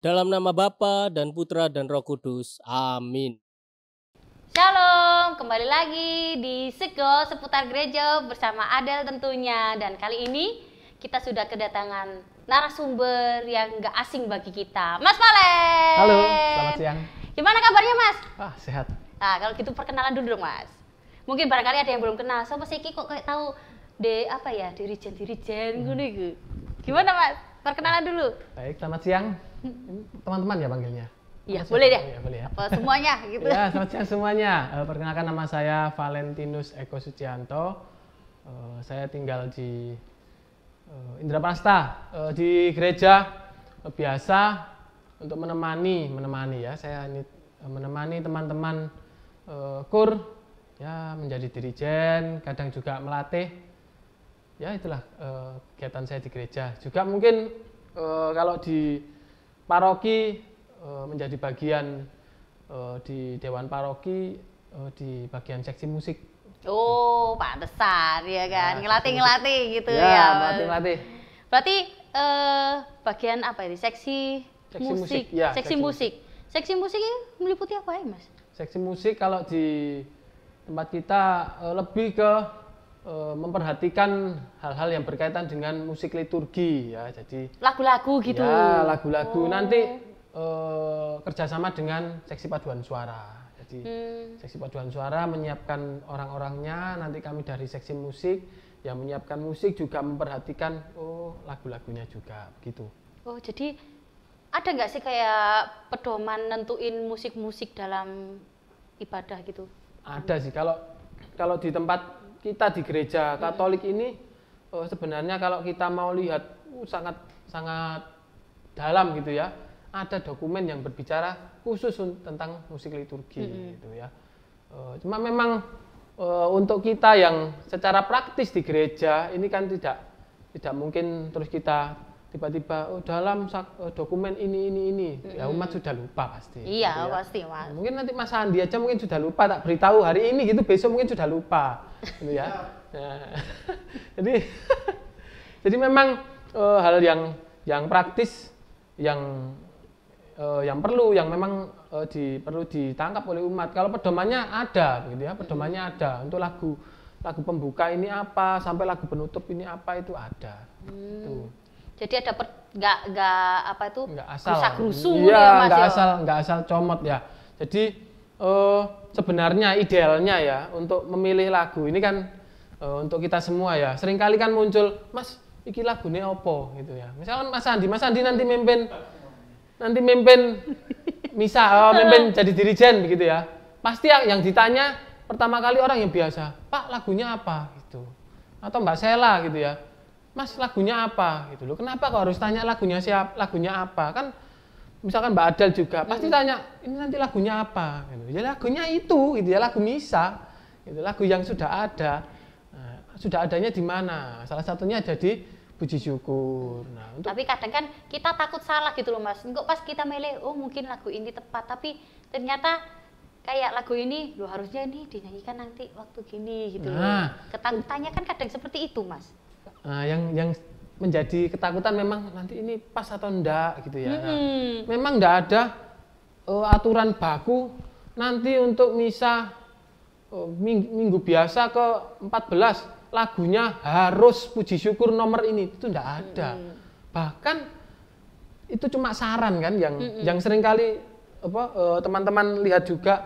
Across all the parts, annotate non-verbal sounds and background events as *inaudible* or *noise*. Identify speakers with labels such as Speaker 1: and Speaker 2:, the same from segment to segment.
Speaker 1: Dalam nama Bapa dan Putra dan Roh Kudus. Amin. Shalom, kembali lagi di Sego seputar gereja bersama Adel tentunya. Dan kali ini kita sudah kedatangan narasumber yang gak asing bagi kita. Mas Pale. Halo, selamat siang. Gimana kabarnya Mas? Ah, sehat. Nah, kalau gitu perkenalan dulu dong Mas. Mungkin barangkali ada yang belum kenal. so, sih kok kayak tahu de apa ya, dirijen-dirijen hmm.
Speaker 2: gue Gimana Mas? Perkenalan dulu. Baik, selamat siang teman-teman ya panggilnya. Iya, ya. boleh deh. Ya, boleh ya. Apa semuanya *laughs* gitu. ya, selamat siang semuanya. Uh, perkenalkan nama saya Valentinus Eko Sucianto. Uh, saya tinggal di uh, eh, Indraprasta uh, di gereja uh, biasa untuk menemani menemani ya. Saya ini uh, menemani teman-teman uh, kur ya menjadi dirijen, kadang juga melatih. Ya itulah uh, kegiatan saya di gereja. Juga mungkin uh, kalau di paroki eh, menjadi bagian eh, di Dewan Paroki eh, di bagian seksi musik.
Speaker 1: Oh, pak besar ya kan. Ngelatih-ngelatih ya, gitu ya. Ya, ngelatih-ngelatih. Berarti eh, bagian apa ini? Seksi, seksi musik. musik. Ya, seksi, seksi musik. musik. Seksi musik ini meliputi apa ya, Mas?
Speaker 2: Seksi musik kalau di tempat kita lebih ke Eh, memperhatikan hal-hal yang berkaitan dengan musik liturgi ya jadi
Speaker 1: lagu-lagu gitu ya lagu-lagu oh. nanti
Speaker 2: uh, kerjasama dengan seksi paduan suara jadi hmm. seksi paduan suara menyiapkan orang-orangnya nanti kami dari seksi musik yang menyiapkan musik juga memperhatikan oh lagu-lagunya juga begitu
Speaker 1: oh jadi ada nggak sih kayak pedoman nentuin musik-musik dalam ibadah gitu
Speaker 2: ada sih kalau kalau di tempat kita di gereja Katolik ini oh, sebenarnya kalau kita mau lihat uh, sangat sangat dalam gitu ya ada dokumen yang berbicara khusus tentang musik liturgi -hmm. gitu ya uh, cuma memang uh, untuk kita yang secara praktis di gereja ini kan tidak tidak mungkin terus kita tiba-tiba oh, dalam eh, dokumen ini ini ini mm-hmm. ya umat sudah lupa pasti iya ya. pasti mas mungkin nanti mas Andi aja mungkin sudah lupa tak beritahu hari ini gitu besok mungkin sudah lupa gitu ya iya. nah, *laughs* jadi *laughs* jadi memang uh, hal yang yang praktis yang uh, yang perlu yang memang uh, di, perlu ditangkap oleh umat kalau pedomannya ada gitu ya pedomannya mm-hmm. ada untuk lagu lagu pembuka ini apa sampai lagu penutup ini apa itu ada
Speaker 1: gitu. hmm. tuh jadi ada nggak nggak apa itu nggak asal gerusu iya ya, nggak ya? asal
Speaker 2: nggak asal comot ya jadi uh, sebenarnya idealnya ya untuk memilih lagu ini kan uh, untuk kita semua ya seringkali kan muncul mas iki lagune opo gitu ya misalkan mas Andi mas Andi nanti memimpin nanti memimpin misa uh, memimpin eh, *laughs* jadi dirijen begitu ya pasti ya, yang ditanya pertama kali orang yang biasa pak lagunya apa gitu atau mbak Sela gitu ya Mas lagunya apa gitu loh. Kenapa kok harus tanya lagunya siapa? lagunya apa? Kan misalkan Mbak Adel juga pasti hmm. tanya ini nanti lagunya apa gitu. Ya lagunya itu gitu ya lagu misa. Itu lagu yang sudah ada. Nah, sudah adanya di mana? Salah satunya ada di puji syukur. Nah,
Speaker 1: untuk tapi kadang kan kita takut salah gitu loh Mas. Enggak pas kita milih oh mungkin lagu ini tepat tapi ternyata kayak lagu ini lo harusnya nih dinyanyikan nanti waktu gini gitu nah. loh. kan kadang seperti itu, Mas
Speaker 2: uh, yang yang menjadi ketakutan memang nanti ini pas atau enggak gitu ya. Hmm. memang enggak ada uh, aturan baku nanti untuk misa uh, eh, minggu, minggu biasa ke 14 lagunya harus puji syukur nomor ini itu enggak ada. Hmm. Bahkan itu cuma saran kan yang hmm. yang seringkali apa teman teman-teman lihat juga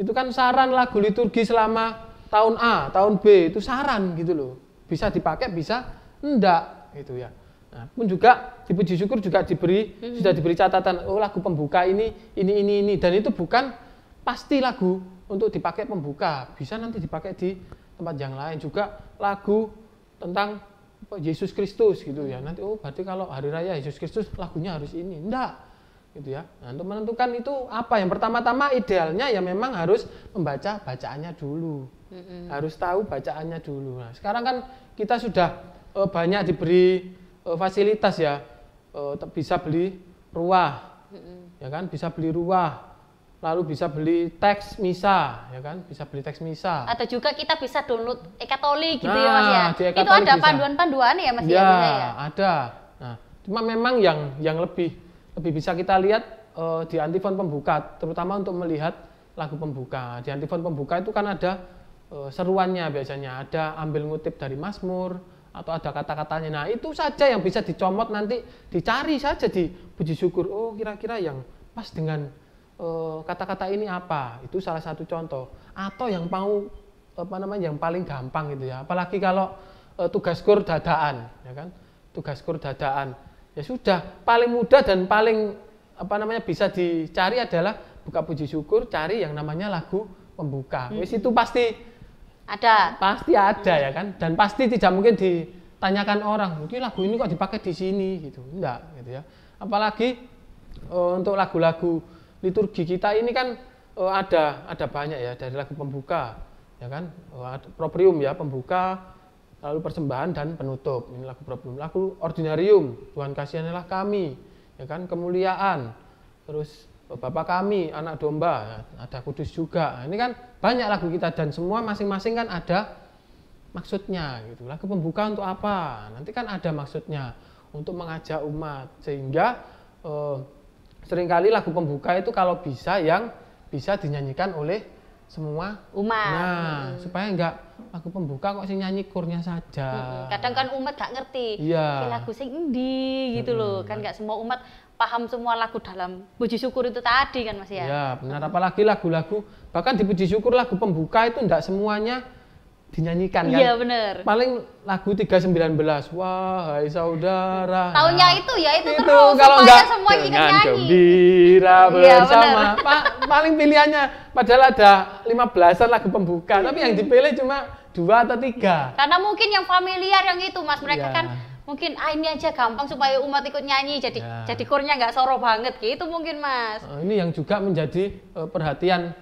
Speaker 2: itu kan saran lagu liturgi selama tahun A, tahun B itu saran gitu loh bisa dipakai bisa enggak itu ya nah, pun juga dipuji syukur juga diberi hmm. sudah diberi catatan oh lagu pembuka ini ini ini ini dan itu bukan pasti lagu untuk dipakai pembuka bisa nanti dipakai di tempat yang lain juga lagu tentang oh, Yesus Kristus gitu ya nanti oh berarti kalau hari raya Yesus Kristus lagunya harus ini enggak gitu ya. Nah, untuk menentukan itu apa yang pertama-tama idealnya ya memang harus membaca bacaannya dulu. Mm-hmm. Harus tahu bacaannya dulu. Nah, sekarang kan kita sudah uh, banyak diberi uh, fasilitas ya, uh, bisa beli ruah, mm-hmm. ya kan, bisa beli ruah, lalu bisa beli teks misa, ya kan? Bisa beli teks misa.
Speaker 1: Atau juga kita bisa download ekatoli gitu nah, ya Mas ya. Nah, e itu ada panduan-panduan ya Mas ya? Ya, ya,
Speaker 2: ada. Nah, cuma memang yang yang lebih lebih bisa kita lihat uh, di antifon pembuka, terutama untuk melihat lagu pembuka. Di antifon pembuka itu kan ada Eh, seruannya biasanya ada ambil ngutip dari Mazmur atau ada kata-katanya. Nah, itu saja yang bisa dicomot nanti dicari saja di puji syukur. Oh, kira-kira yang pas dengan eh, kata-kata ini apa? Itu salah satu contoh. Atau yang mau apa namanya yang paling gampang gitu ya. Apalagi kalau eh, tugas kur dadaan, ya kan? Tugas kur dadaan. Ya sudah, paling mudah dan paling apa namanya bisa dicari adalah buka puji syukur, cari yang namanya lagu pembuka. Hmm. Wis itu pasti ada. Pasti ada ya kan, dan pasti tidak mungkin ditanyakan orang. Mungkin lagu ini kok dipakai di sini gitu, enggak gitu ya. Apalagi uh, untuk lagu-lagu liturgi kita ini kan uh, ada ada banyak ya dari lagu pembuka ya kan, uh, proprium ya pembuka, lalu persembahan dan penutup. Ini lagu proprium, lagu ordinarium, Tuhan kasihanilah kami, ya kan kemuliaan, terus Oh, bapak kami, anak domba, ada kudus juga. Ini kan banyak lagu kita dan semua masing-masing kan ada maksudnya gitu. Lagu pembuka untuk apa? Nanti kan ada maksudnya untuk mengajak umat. Sehingga eh, seringkali lagu pembuka itu kalau bisa yang bisa dinyanyikan oleh semua umat. Nah, hmm. supaya enggak lagu pembuka kok sih nyanyi kurnya saja. Hmm.
Speaker 1: Kadang kan umat gak ngerti. Iya. Yeah. lagu sing endi gitu hmm. loh. Kan gak semua umat paham semua lagu dalam puji syukur itu tadi kan Mas ya. Ya,
Speaker 2: benar apalagi lagu-lagu bahkan di puji syukur lagu pembuka itu enggak semuanya dinyanyikan kan. Iya benar. Paling lagu 319 wahai saudara. tahunya
Speaker 1: itu ya itu, itu terus kalau enggak semua dengan
Speaker 2: gembira iya, bersama. Ya, pa paling pilihannya padahal ada 15-an lagu pembuka, tapi yang dipilih cuma dua atau tiga.
Speaker 1: Karena mungkin yang familiar yang itu Mas mereka ya. kan mungkin ah ini aja gampang supaya umat ikut nyanyi jadi ya. jadi kurnya nggak soro banget gitu mungkin mas eh,
Speaker 2: ini yang juga menjadi uh, perhatian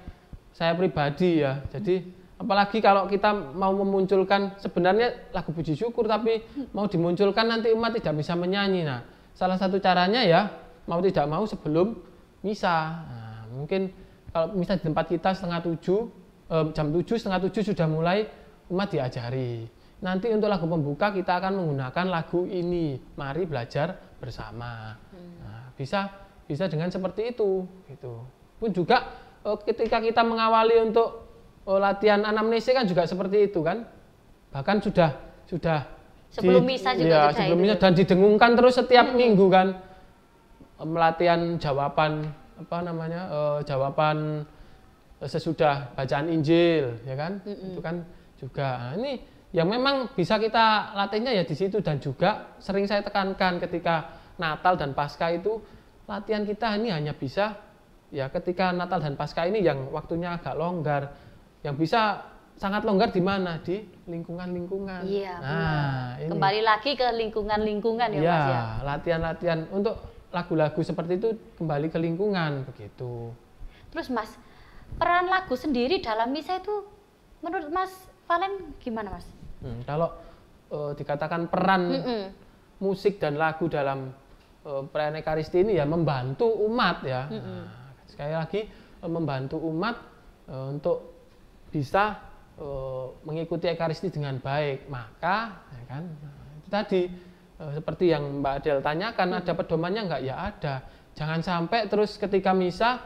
Speaker 2: saya pribadi ya jadi apalagi kalau kita mau memunculkan sebenarnya lagu puji syukur tapi mau dimunculkan nanti umat tidak bisa menyanyi nah salah satu caranya ya mau tidak mau sebelum misa nah, mungkin kalau misa di tempat kita setengah tujuh eh, jam tujuh setengah tujuh sudah mulai umat diajari nanti untuk lagu pembuka kita akan menggunakan lagu ini mari belajar bersama hmm. nah, bisa bisa dengan seperti itu itu pun juga eh, ketika kita mengawali untuk eh, latihan anamnesis kan juga seperti itu kan bahkan sudah sudah sebelum bisa juga ya, sebelum misa iya, ya? dan didengungkan terus setiap hmm. minggu kan melatihan jawaban apa namanya eh, jawaban sesudah bacaan Injil ya kan hmm. hmm. itu kan juga nah, ini yang memang bisa kita latihnya ya di situ dan juga sering saya tekankan ketika Natal dan Pasca itu latihan kita ini hanya bisa ya ketika Natal dan Pasca ini yang waktunya agak longgar yang bisa sangat longgar di mana di
Speaker 1: lingkungan-lingkungan. Iya. Nah, ini. kembali lagi ke lingkungan-lingkungan ya, ya Mas ya.
Speaker 2: latihan-latihan untuk lagu-lagu seperti itu kembali ke lingkungan begitu.
Speaker 1: Terus Mas, peran lagu sendiri dalam misa itu menurut Mas Valen gimana Mas?
Speaker 2: Hmm, kalau uh, dikatakan peran mm -mm. musik dan lagu dalam uh, eh, perayaan Ekaristi ini ya membantu umat ya. Mm -mm. Nah, sekali lagi uh, membantu umat uh, untuk bisa uh, mengikuti Ekaristi dengan baik. Maka ya kan itu tadi uh, seperti yang Mbak Adel tanyakan mm -mm. ada pedomannya nggak? Ya ada. Jangan sampai terus ketika misa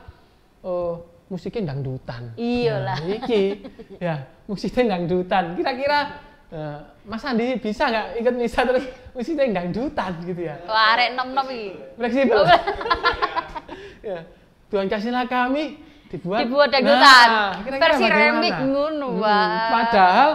Speaker 2: uh, musiknya dangdutan. Iya lah. Nah, iki ya musiknya dangdutan. Kira-kira Eh, Mas Andi bisa nggak ikut misa terus misi yang dangdutan gitu ya?
Speaker 1: Wah, arek nom nom ini.
Speaker 2: Fleksibel. *laughs* ya. Tuhan kasihlah kami dibuat dibuat dangdutan. Nah, versi remix ngono, hmm, Padahal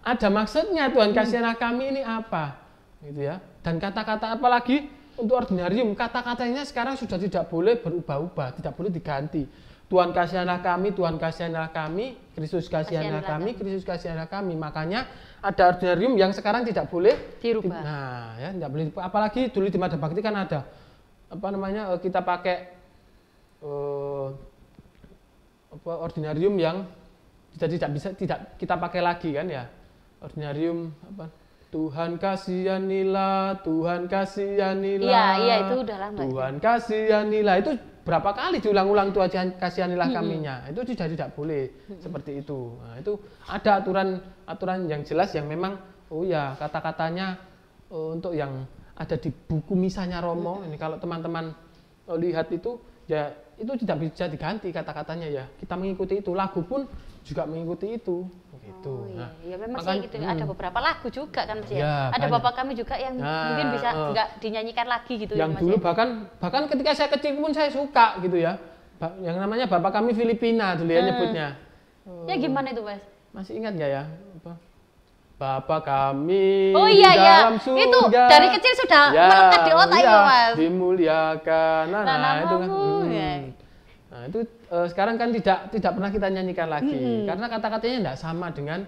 Speaker 2: ada maksudnya Tuhan kasihlah kami ini apa? Gitu ya. Dan kata-kata apa lagi untuk ordinarium kata-katanya sekarang sudah tidak boleh berubah-ubah, tidak boleh diganti. Tuhan kasihlah kami, Tuhan kasihlah kami, Kristus kasihanlah kami, Kristus kasihanlah kami. Makanya ada ordinarium yang sekarang tidak boleh dirubah. Di, nah, ya tidak boleh. Apalagi dulu di Mada Bakti kan ada apa namanya eh, kita pakai uh, apa ordinarium yang kita tidak bisa tidak kita pakai lagi kan ya. Ordinarium apa Tuhan kasihanilah, Tuhan kasihanilah. Iya, iya itu udah lama. Tuhan kasihanilah itu berapa kali diulang-ulang itu aja kasihanilah hmm. kaminya itu sudah tidak boleh hmm. seperti itu nah, itu ada aturan aturan yang jelas yang memang oh ya kata-katanya uh, untuk yang ada di buku misalnya Romo ini kalau teman-teman oh, lihat itu ya itu tidak bisa diganti kata-katanya ya kita mengikuti itu lagu pun juga mengikuti itu gitu. Nah,
Speaker 1: iya, ya memang makan, sih gitu. Hmm. Ada beberapa lagu juga kan Mas ya. Iya, ada banyak. bapak kami juga yang nah, mungkin bisa eh. nggak dinyanyikan lagi gitu ya, yang ya Mas. dulu ya?
Speaker 2: bahkan bahkan ketika saya kecil pun saya suka gitu ya. Yang namanya bapak kami Filipina dulu ya hmm. nyebutnya.
Speaker 1: Hmm. Ya gimana itu Mas? Masih ingat nggak ya? Apa?
Speaker 2: Bapak kami oh, iya, iya, dalam iya. surga. Itu dari kecil
Speaker 1: sudah ya, melekat di otak iya, itu Mas.
Speaker 2: Dimuliakan. Nah, nah, nah itu kan. Ya. Hmm. Ya Nah, itu uh, sekarang kan tidak tidak pernah kita nyanyikan lagi mm -hmm. karena kata-katanya tidak sama dengan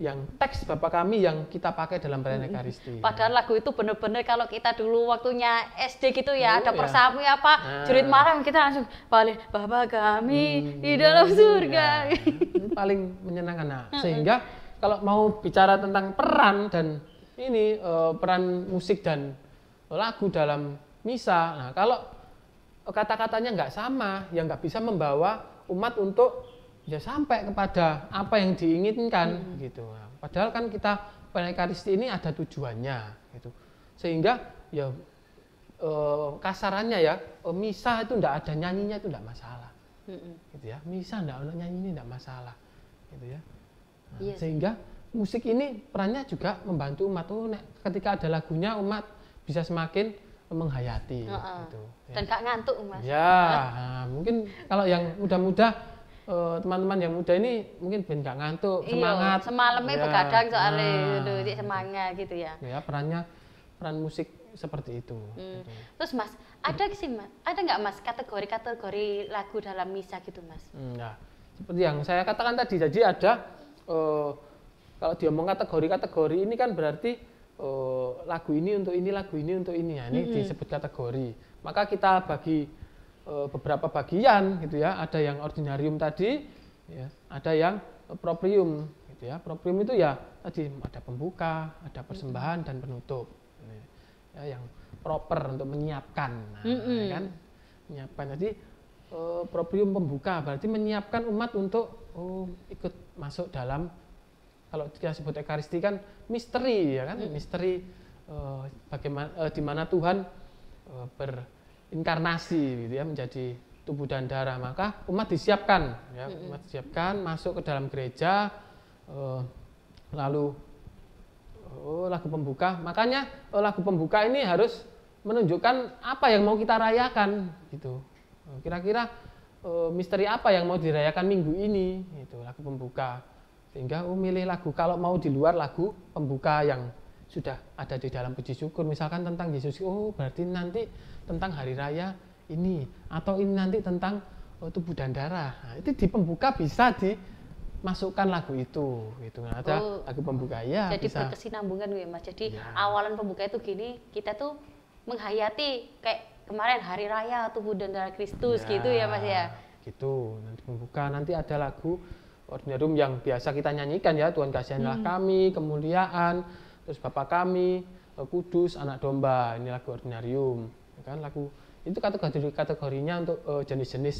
Speaker 2: yang teks Bapak kami yang kita pakai dalam perayaan hmm.
Speaker 1: Padahal lagu itu benar-benar kalau kita dulu waktunya SD gitu ya, oh, ada ya. persami ya. apa, nah. jurit malam kita langsung paling Bapak kami hmm, di dalam nah, surga.
Speaker 2: Ya. paling menyenangkan. Nah, sehingga kalau mau bicara tentang peran dan ini uh, peran musik dan lagu dalam misa. Nah, kalau kata-katanya nggak sama, yang nggak bisa membawa umat untuk ya sampai kepada apa yang diinginkan hmm. gitu. Padahal kan kita penekaristi ini ada tujuannya gitu. Sehingga ya e, kasarannya ya e, eh, misa itu enggak ada nyanyinya itu enggak masalah. Hmm. Gitu ya. Misa enggak ada ini enggak masalah. Gitu ya. Nah, yes. Iya sehingga musik ini perannya juga membantu umat oh, ketika ada lagunya umat bisa semakin menghayati uh -uh.
Speaker 1: Gitu, ya. dan gak ngantuk mas ya
Speaker 2: nah, mungkin kalau yang muda-muda eh, teman-teman uh, yang muda ini mungkin ben gak ngantuk Iyo, semangat semalamnya ya. begadang soalnya nah. gitu,
Speaker 1: semangat gitu ya
Speaker 2: ya perannya peran musik seperti itu hmm. gitu.
Speaker 1: terus mas ada sih mas ada nggak mas kategori-kategori lagu dalam misa gitu mas
Speaker 2: hmm, ya nah seperti yang saya katakan tadi jadi ada uh, kalau diomong kategori-kategori ini kan berarti oh, lagu ini untuk ini, lagu ini untuk ini. ya ini mm -hmm. disebut kategori. Maka kita bagi uh, beberapa bagian gitu ya. Ada yang ordinarium tadi, ya. ada yang proprium gitu ya. Proprium itu ya tadi ada pembuka, ada persembahan dan penutup. Ya, yang proper untuk menyiapkan, nah, mm -hmm. kan? Menyiapkan. Jadi uh, proprium pembuka berarti menyiapkan umat untuk oh, ikut masuk dalam kalau kita sebut ekaristi kan misteri ya kan hmm. misteri uh, bagaimana uh, di mana Tuhan uh, berinkarnasi gitu ya menjadi tubuh dan darah maka umat disiapkan ya hmm. umat disiapkan masuk ke dalam gereja uh, lalu uh, lagu pembuka makanya uh, lagu pembuka ini harus menunjukkan apa yang mau kita rayakan gitu kira-kira uh, misteri apa yang mau dirayakan minggu ini gitu lagu pembuka sehingga oh milih lagu. Kalau mau di luar lagu pembuka yang sudah ada di dalam puji syukur. Misalkan tentang Yesus. Oh berarti nanti tentang hari raya ini. Atau ini nanti tentang oh, tubuh dan darah. Nah, itu di pembuka bisa dimasukkan lagu itu. Gitu. Nah, ada oh, lagu pembuka. Ya, jadi bisa.
Speaker 1: berkesinambungan ya mas. Jadi ya. awalan pembuka itu gini. Kita tuh menghayati kayak kemarin hari raya tubuh dan darah Kristus ya, gitu ya mas ya
Speaker 2: gitu nanti pembuka nanti ada lagu ordinarium yang biasa kita nyanyikan ya Tuhan kasihanilah hmm. kami kemuliaan terus Bapa kami eh, kudus anak domba ini lagu ordinarium ya kan lagu itu kategori kategorinya untuk eh, jenis-jenis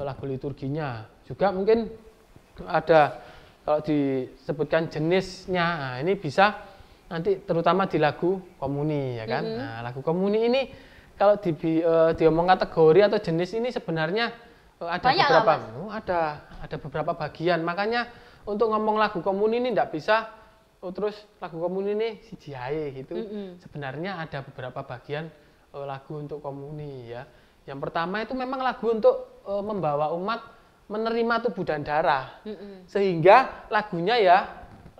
Speaker 2: uh, lagu liturginya juga mungkin ada kalau disebutkan jenisnya nah, ini bisa nanti terutama di lagu komuni ya kan -hmm. nah lagu komuni ini kalau di, uh, diomong kategori atau jenis ini sebenarnya Eh, ada Banyak beberapa lah, Mas. Oh, ada ada beberapa bagian makanya untuk ngomong lagu komuni ini tidak bisa oh, terus lagu komuni ini si jai gitu mm -hmm. sebenarnya ada beberapa bagian oh, lagu untuk komuni ya yang pertama itu memang lagu untuk oh, membawa umat menerima tubuh dan darah mm -hmm. sehingga lagunya ya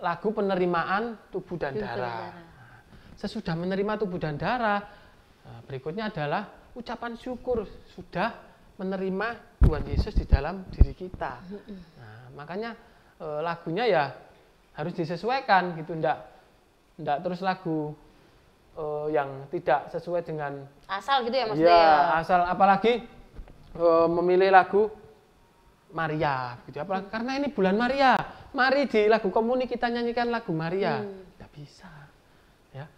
Speaker 2: lagu penerimaan tubuh dan darah. darah nah, sesudah menerima tubuh dan darah berikutnya adalah ucapan syukur sudah menerima Tuhan Yesus di dalam diri kita. Nah, makanya e, lagunya ya harus disesuaikan gitu, ndak ndak terus lagu e, yang tidak sesuai dengan
Speaker 1: asal gitu ya maksudnya. Iya, ya,
Speaker 2: asal apalagi e, memilih lagu Maria gitu. Apalagi mm. karena ini bulan Maria. Mari di lagu komuni kita nyanyikan lagu Maria. Hmm. Tidak bisa. Ya.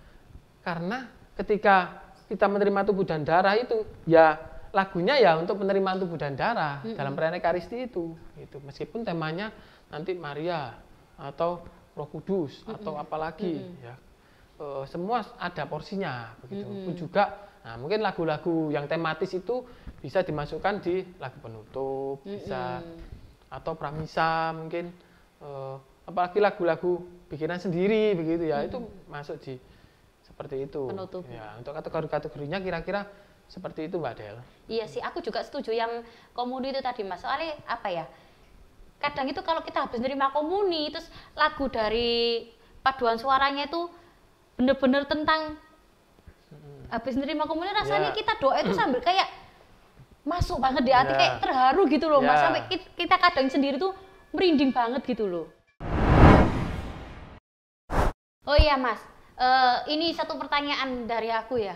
Speaker 2: Karena ketika kita menerima tubuh dan darah itu ya lagunya ya untuk penerimaan tubuh dan darah -hmm. dalam perayaan Ekaristi itu gitu meskipun temanya nanti Maria atau Roh Kudus -hmm. atau apalagi mm -hmm. ya e, semua ada porsinya begitu -hmm. pun juga nah mungkin lagu-lagu yang tematis itu bisa dimasukkan di lagu penutup -hmm. bisa atau pramisa mungkin e, apalagi lagu-lagu bikinan sendiri begitu ya -hmm. itu masuk di seperti itu penutup ya untuk kategori-kategorinya kira-kira seperti itu Mbak Del.
Speaker 1: Iya sih, aku juga setuju yang komuni itu tadi Mas. Soalnya apa ya? Kadang itu kalau kita habis nerima komuni, terus lagu dari paduan suaranya itu bener-bener tentang habis nerima komuni rasanya ya. kita doa itu sambil kayak masuk banget di hati ya. kayak terharu gitu loh ya. Mas. Sampai kita kadang sendiri tuh merinding banget gitu loh. Oh iya Mas, uh, ini satu pertanyaan dari aku ya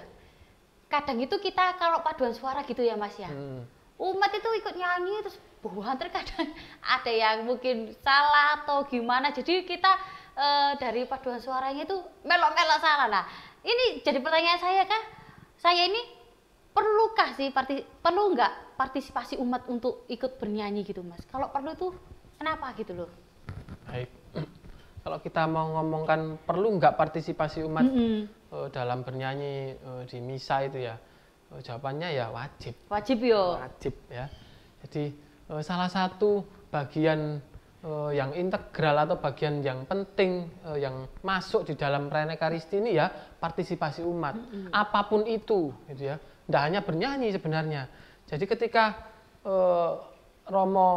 Speaker 1: kadang itu kita kalau paduan suara gitu ya mas ya hmm. umat itu ikut nyanyi terus buhan terkadang *laughs* ada yang mungkin salah atau gimana jadi kita e, dari paduan suaranya itu melok-melok salah nah ini jadi pertanyaan saya kan saya ini perlukah sih parti, perlu nggak partisipasi umat untuk ikut bernyanyi gitu mas kalau perlu itu kenapa gitu loh
Speaker 2: baik *clears throat* kalau kita mau ngomongkan perlu nggak partisipasi umat mm -hmm Eh, dalam bernyanyi eh, di misa itu ya eh, jawabannya ya wajib wajib yo wajib ya jadi salah satu bagian yang integral atau bagian yang penting yang masuk di dalam karisti ini ya partisipasi umat mm -hmm. apapun itu gitu ya tidak hanya bernyanyi sebenarnya jadi ketika uh, Romo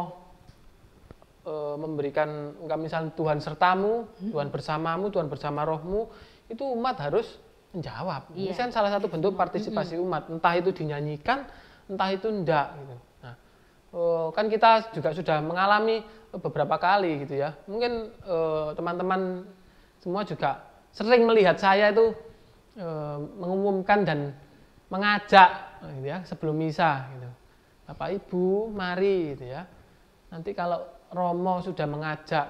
Speaker 2: memberikan enggak misalnya Tuhan sertamu Tuhan bersamamu Tuhan bersama rohmu itu umat harus menjawab. Iya. Ini kan salah satu bentuk partisipasi mm -hmm. umat, entah itu dinyanyikan, entah itu enggak gitu. Nah, eh, kan kita juga sudah mengalami beberapa kali gitu ya. Mungkin eh, teman-teman semua juga sering melihat saya itu eh, mengumumkan dan mengajak gitu ya sebelum misa gitu. Bapak Ibu, mari gitu ya. Nanti kalau Romo sudah mengajak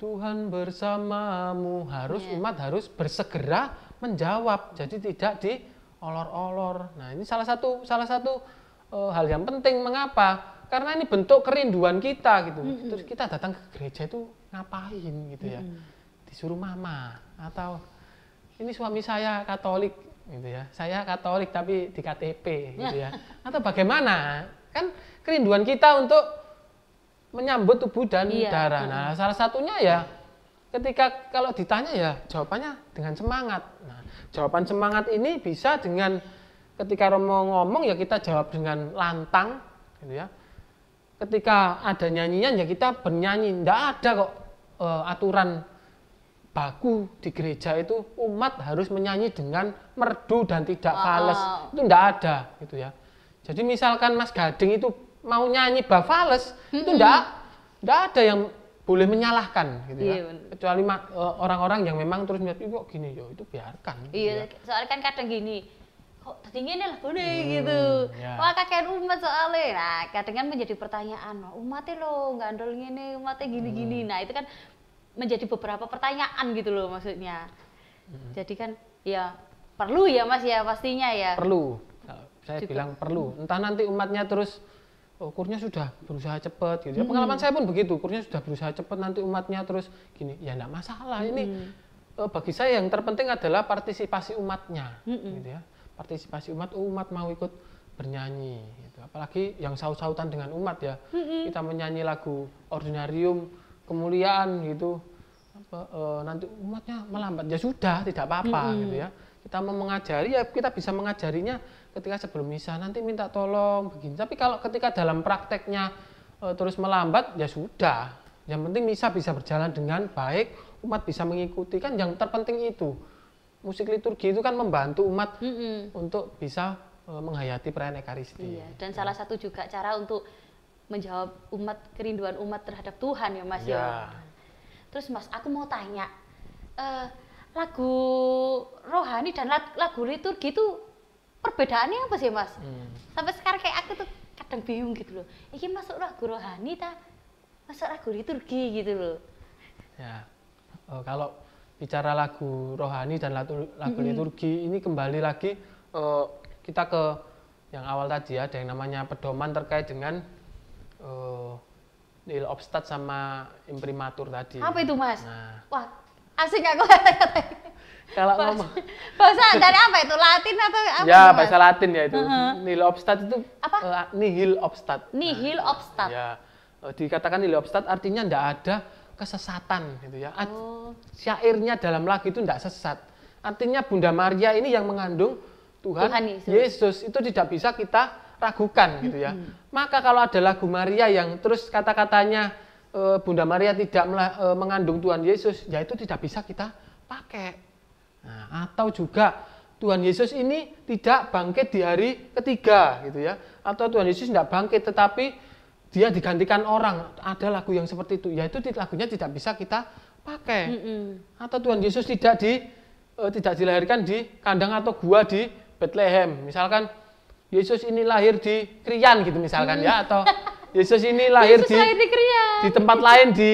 Speaker 2: Tuhan bersamamu harus yeah. umat harus bersegera menjawab. Jadi tidak di olor-olor. Nah, ini salah satu salah satu e, hal yang penting. Mengapa? Karena ini bentuk kerinduan kita gitu. Mm -hmm. Terus kita datang ke gereja itu ngapain gitu ya? Mm -hmm. Disuruh mama atau ini suami saya Katolik gitu ya. Saya Katolik tapi di KTP gitu ya. *laughs* Atau bagaimana? Kan kerinduan kita untuk menyambut tubuh dan iya, darah. Nah, mm salah satunya ya ketika kalau ditanya ya jawabannya dengan semangat. Nah, jawaban semangat ini bisa dengan ketika Romo ngomong ya kita jawab dengan lantang gitu ya. Ketika ada nyanyian ya kita bernyanyi. Tidak ada kok e, aturan baku di gereja itu umat harus menyanyi dengan merdu dan tidak fales. Wow. Itu tidak ada gitu ya. Jadi misalkan Mas Gading itu mau nyanyi bafales -hmm. itu tidak tidak ada yang boleh menyalahkan gitu ya. iya, kan. Bener. Kecuali e, orang-orang yang memang terus melihat kok gini yo ya, itu biarkan. Gitu iya, gitu
Speaker 1: ya. soalnya kan kadang gini kok tadi ini lah boleh hmm, gitu. Ya. Wah kakek umat soalnya. Nah, kadang kan menjadi pertanyaan, oh, umatnya lo gandol ngene, umatnya gini-gini. Hmm. Nah, itu kan menjadi beberapa pertanyaan gitu loh maksudnya. Hmm. Jadi kan ya perlu ya Mas ya pastinya ya. Perlu.
Speaker 2: Saya Cukup. bilang perlu. Entah nanti umatnya terus oh kurnya sudah berusaha cepat gitu. Ya, hmm. Pengalaman saya pun begitu, kurnya sudah berusaha cepat nanti umatnya terus gini, ya enggak masalah hmm. ini. Eh, bagi saya yang terpenting adalah partisipasi umatnya hmm. gitu ya. Partisipasi umat oh, umat mau ikut bernyanyi gitu. Apalagi yang saut-sautan dengan umat ya. Hmm. Kita menyanyi lagu ordinarium kemuliaan gitu. Apa, uh, nanti umatnya melambat. Ya sudah, tidak apa-apa hmm. gitu ya. Kita mau mengajari ya kita bisa mengajarinya ketika sebelum misah nanti minta tolong begini. Tapi kalau ketika dalam prakteknya e, terus melambat ya sudah. Yang penting misah bisa berjalan dengan baik, umat bisa mengikuti kan yang terpenting itu. Musik liturgi itu kan membantu umat mm -hmm. untuk bisa e, menghayati perayaan Ekaristi. Iya,
Speaker 1: dan salah satu juga cara untuk menjawab umat kerinduan umat terhadap Tuhan ya Mas ya. ya. Terus Mas, aku mau tanya, uh, lagu rohani dan lagu liturgi itu perbedaannya apa sih mas hmm. sampai sekarang kayak aku tuh kadang bingung gitu loh ini masuk guru rohani ta masuk lagu liturgi gitu loh
Speaker 2: ya oh, kalau bicara lagu rohani dan lagu, lagu mm-hmm. liturgi ini kembali lagi uh, kita ke yang awal tadi ya ada yang namanya pedoman terkait dengan uh, eh, nil obstat sama imprimatur tadi apa itu mas nah,
Speaker 1: wah asik aku *laughs* kalau ngomong bahasa dari apa itu Latin atau apa ya
Speaker 2: bahasa, bahasa Latin ya itu uh-huh. nihil obstat itu apa uh, nihil obstat
Speaker 1: nihil nah, obstat ya
Speaker 2: eh, dikatakan nihil obstat artinya tidak ada kesesatan gitu ya oh. syairnya dalam lagu itu tidak sesat artinya Bunda Maria ini yang mengandung Tuhan, Tuhan Yesus. Yesus itu tidak bisa kita ragukan gitu ya. Maka kalau ada lagu Maria yang terus kata-katanya eh, Bunda Maria tidak mengandung Tuhan Yesus, ya itu tidak bisa kita pakai. Nah, atau juga Tuhan Yesus ini tidak bangkit di hari ketiga gitu ya. Atau Tuhan Yesus tidak bangkit tetapi dia digantikan orang. Ada lagu yang seperti itu. Yaitu lagunya tidak bisa kita pakai. Mm -mm. Atau Tuhan Yesus tidak di uh, tidak dilahirkan di kandang atau gua di Bethlehem. Misalkan Yesus ini lahir di Krian gitu misalkan mm. ya atau *laughs* Yesus ini lahir Yesus di lahir di, di tempat lain di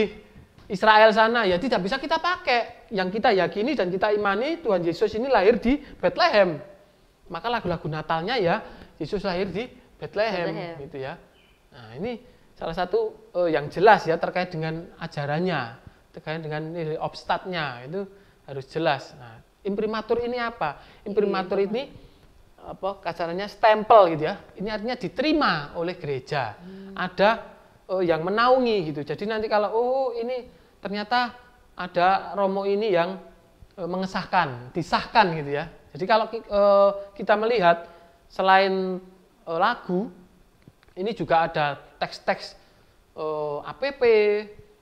Speaker 2: Israel sana ya tidak bisa kita pakai yang kita yakini dan kita imani Tuhan Yesus ini lahir di Bethlehem. Maka lagu-lagu Natalnya ya Yesus lahir di Bethlehem, Bethlehem. gitu ya. Nah, ini salah satu uh, yang jelas ya terkait dengan ajarannya, terkait dengan nilai obstatnya itu harus jelas. Nah, imprimatur ini apa? Imprimatur iya. ini apa kasarnya stempel gitu ya. Ini artinya diterima oleh gereja. Hmm. Ada uh, yang menaungi gitu. Jadi nanti kalau oh ini ternyata ada romo ini yang e, mengesahkan, disahkan gitu ya. Jadi kalau e, kita melihat selain e, lagu, ini juga ada teks-teks APP,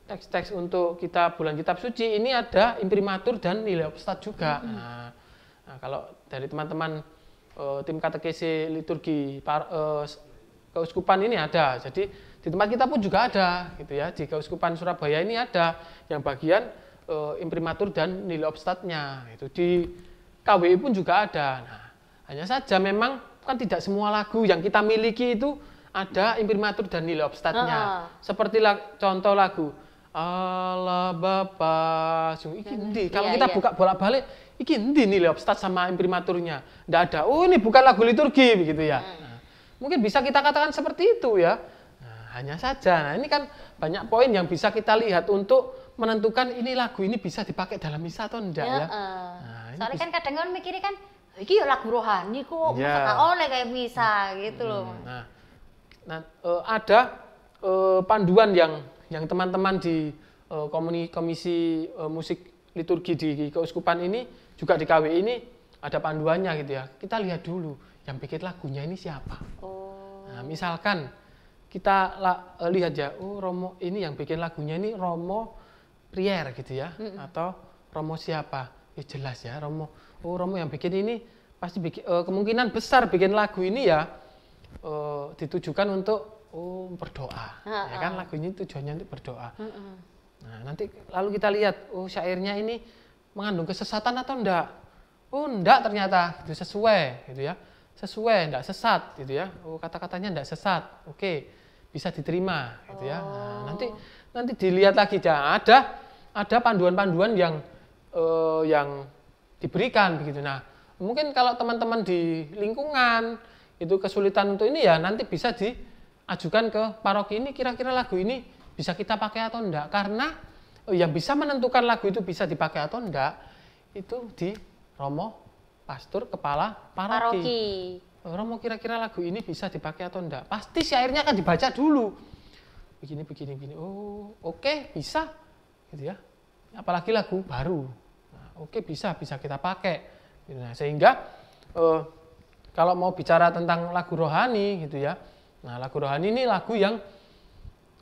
Speaker 2: teks-teks untuk kita bulan kitab suci. Ini ada imprimatur dan nilai obstat juga. Mm -hmm. nah, kalau dari teman-teman tim katekesi liturgi keuskupan ini ada. Jadi di tempat kita pun juga ada gitu ya. Di Keuskupan Surabaya ini ada yang bagian e, imprimatur dan nilai obstatnya. Itu di KWI pun juga ada. Nah, hanya saja memang kan tidak semua lagu yang kita miliki itu ada imprimatur dan nilai obstatnya. Uh-huh. Seperti la, contoh lagu ala Bapa sungguh iki iya, endi kalau iya, kita iya. buka bolak-balik iki di nilai obstat sama imprimaturnya tidak ada oh ini bukan lagu liturgi begitu ya hmm. nah, mungkin bisa kita katakan seperti itu ya hanya saja. Nah, ini kan banyak poin yang bisa kita lihat untuk menentukan ini lagu ini bisa dipakai dalam misa atau enggak ya. ya.
Speaker 1: Uh. Nah, Soalnya kan kadang kan mikirnya kan iki lagu rohani kok ya. oleh kayak misa gitu loh.
Speaker 2: Hmm, nah, nah uh, ada uh, panduan yang yang teman-teman di uh, komuni, komisi uh, musik liturgi di keuskupan ini juga di KW ini ada panduannya gitu ya. Kita lihat dulu yang bikin lagunya ini siapa. Oh. Nah, misalkan kita uh, lihat ya, oh Romo ini yang bikin lagunya ini Romo Prier gitu ya, mm -hmm. atau Romo siapa? Ya jelas ya Romo. Oh Romo yang bikin ini pasti bikin, uh, kemungkinan besar bikin lagu ini ya uh, ditujukan untuk oh berdoa, uh -uh. ya kan lagunya tujuannya untuk berdoa. Uh -uh. Nah nanti lalu kita lihat, oh syairnya ini mengandung kesesatan atau enggak? Oh enggak ternyata, itu sesuai, gitu ya sesuai, enggak sesat, gitu ya. Oh kata-katanya enggak sesat, oke. Okay bisa diterima gitu ya. Nah, oh. nanti nanti dilihat lagi ya ada ada panduan-panduan yang uh, yang diberikan begitu. Nah, mungkin kalau teman-teman di lingkungan itu kesulitan untuk ini ya nanti bisa diajukan ke paroki ini kira-kira lagu ini bisa kita pakai atau enggak karena eh, yang bisa menentukan lagu itu bisa dipakai atau enggak itu di Romo Pastur Kepala Paroki. paroki orang mau kira-kira lagu ini bisa dipakai atau enggak pasti syairnya akan dibaca dulu begini begini begini oh oke okay, bisa gitu ya apalagi lagu baru nah, oke okay, bisa bisa kita pakai gitu. nah sehingga eh, kalau mau bicara tentang lagu rohani gitu ya nah lagu rohani ini lagu yang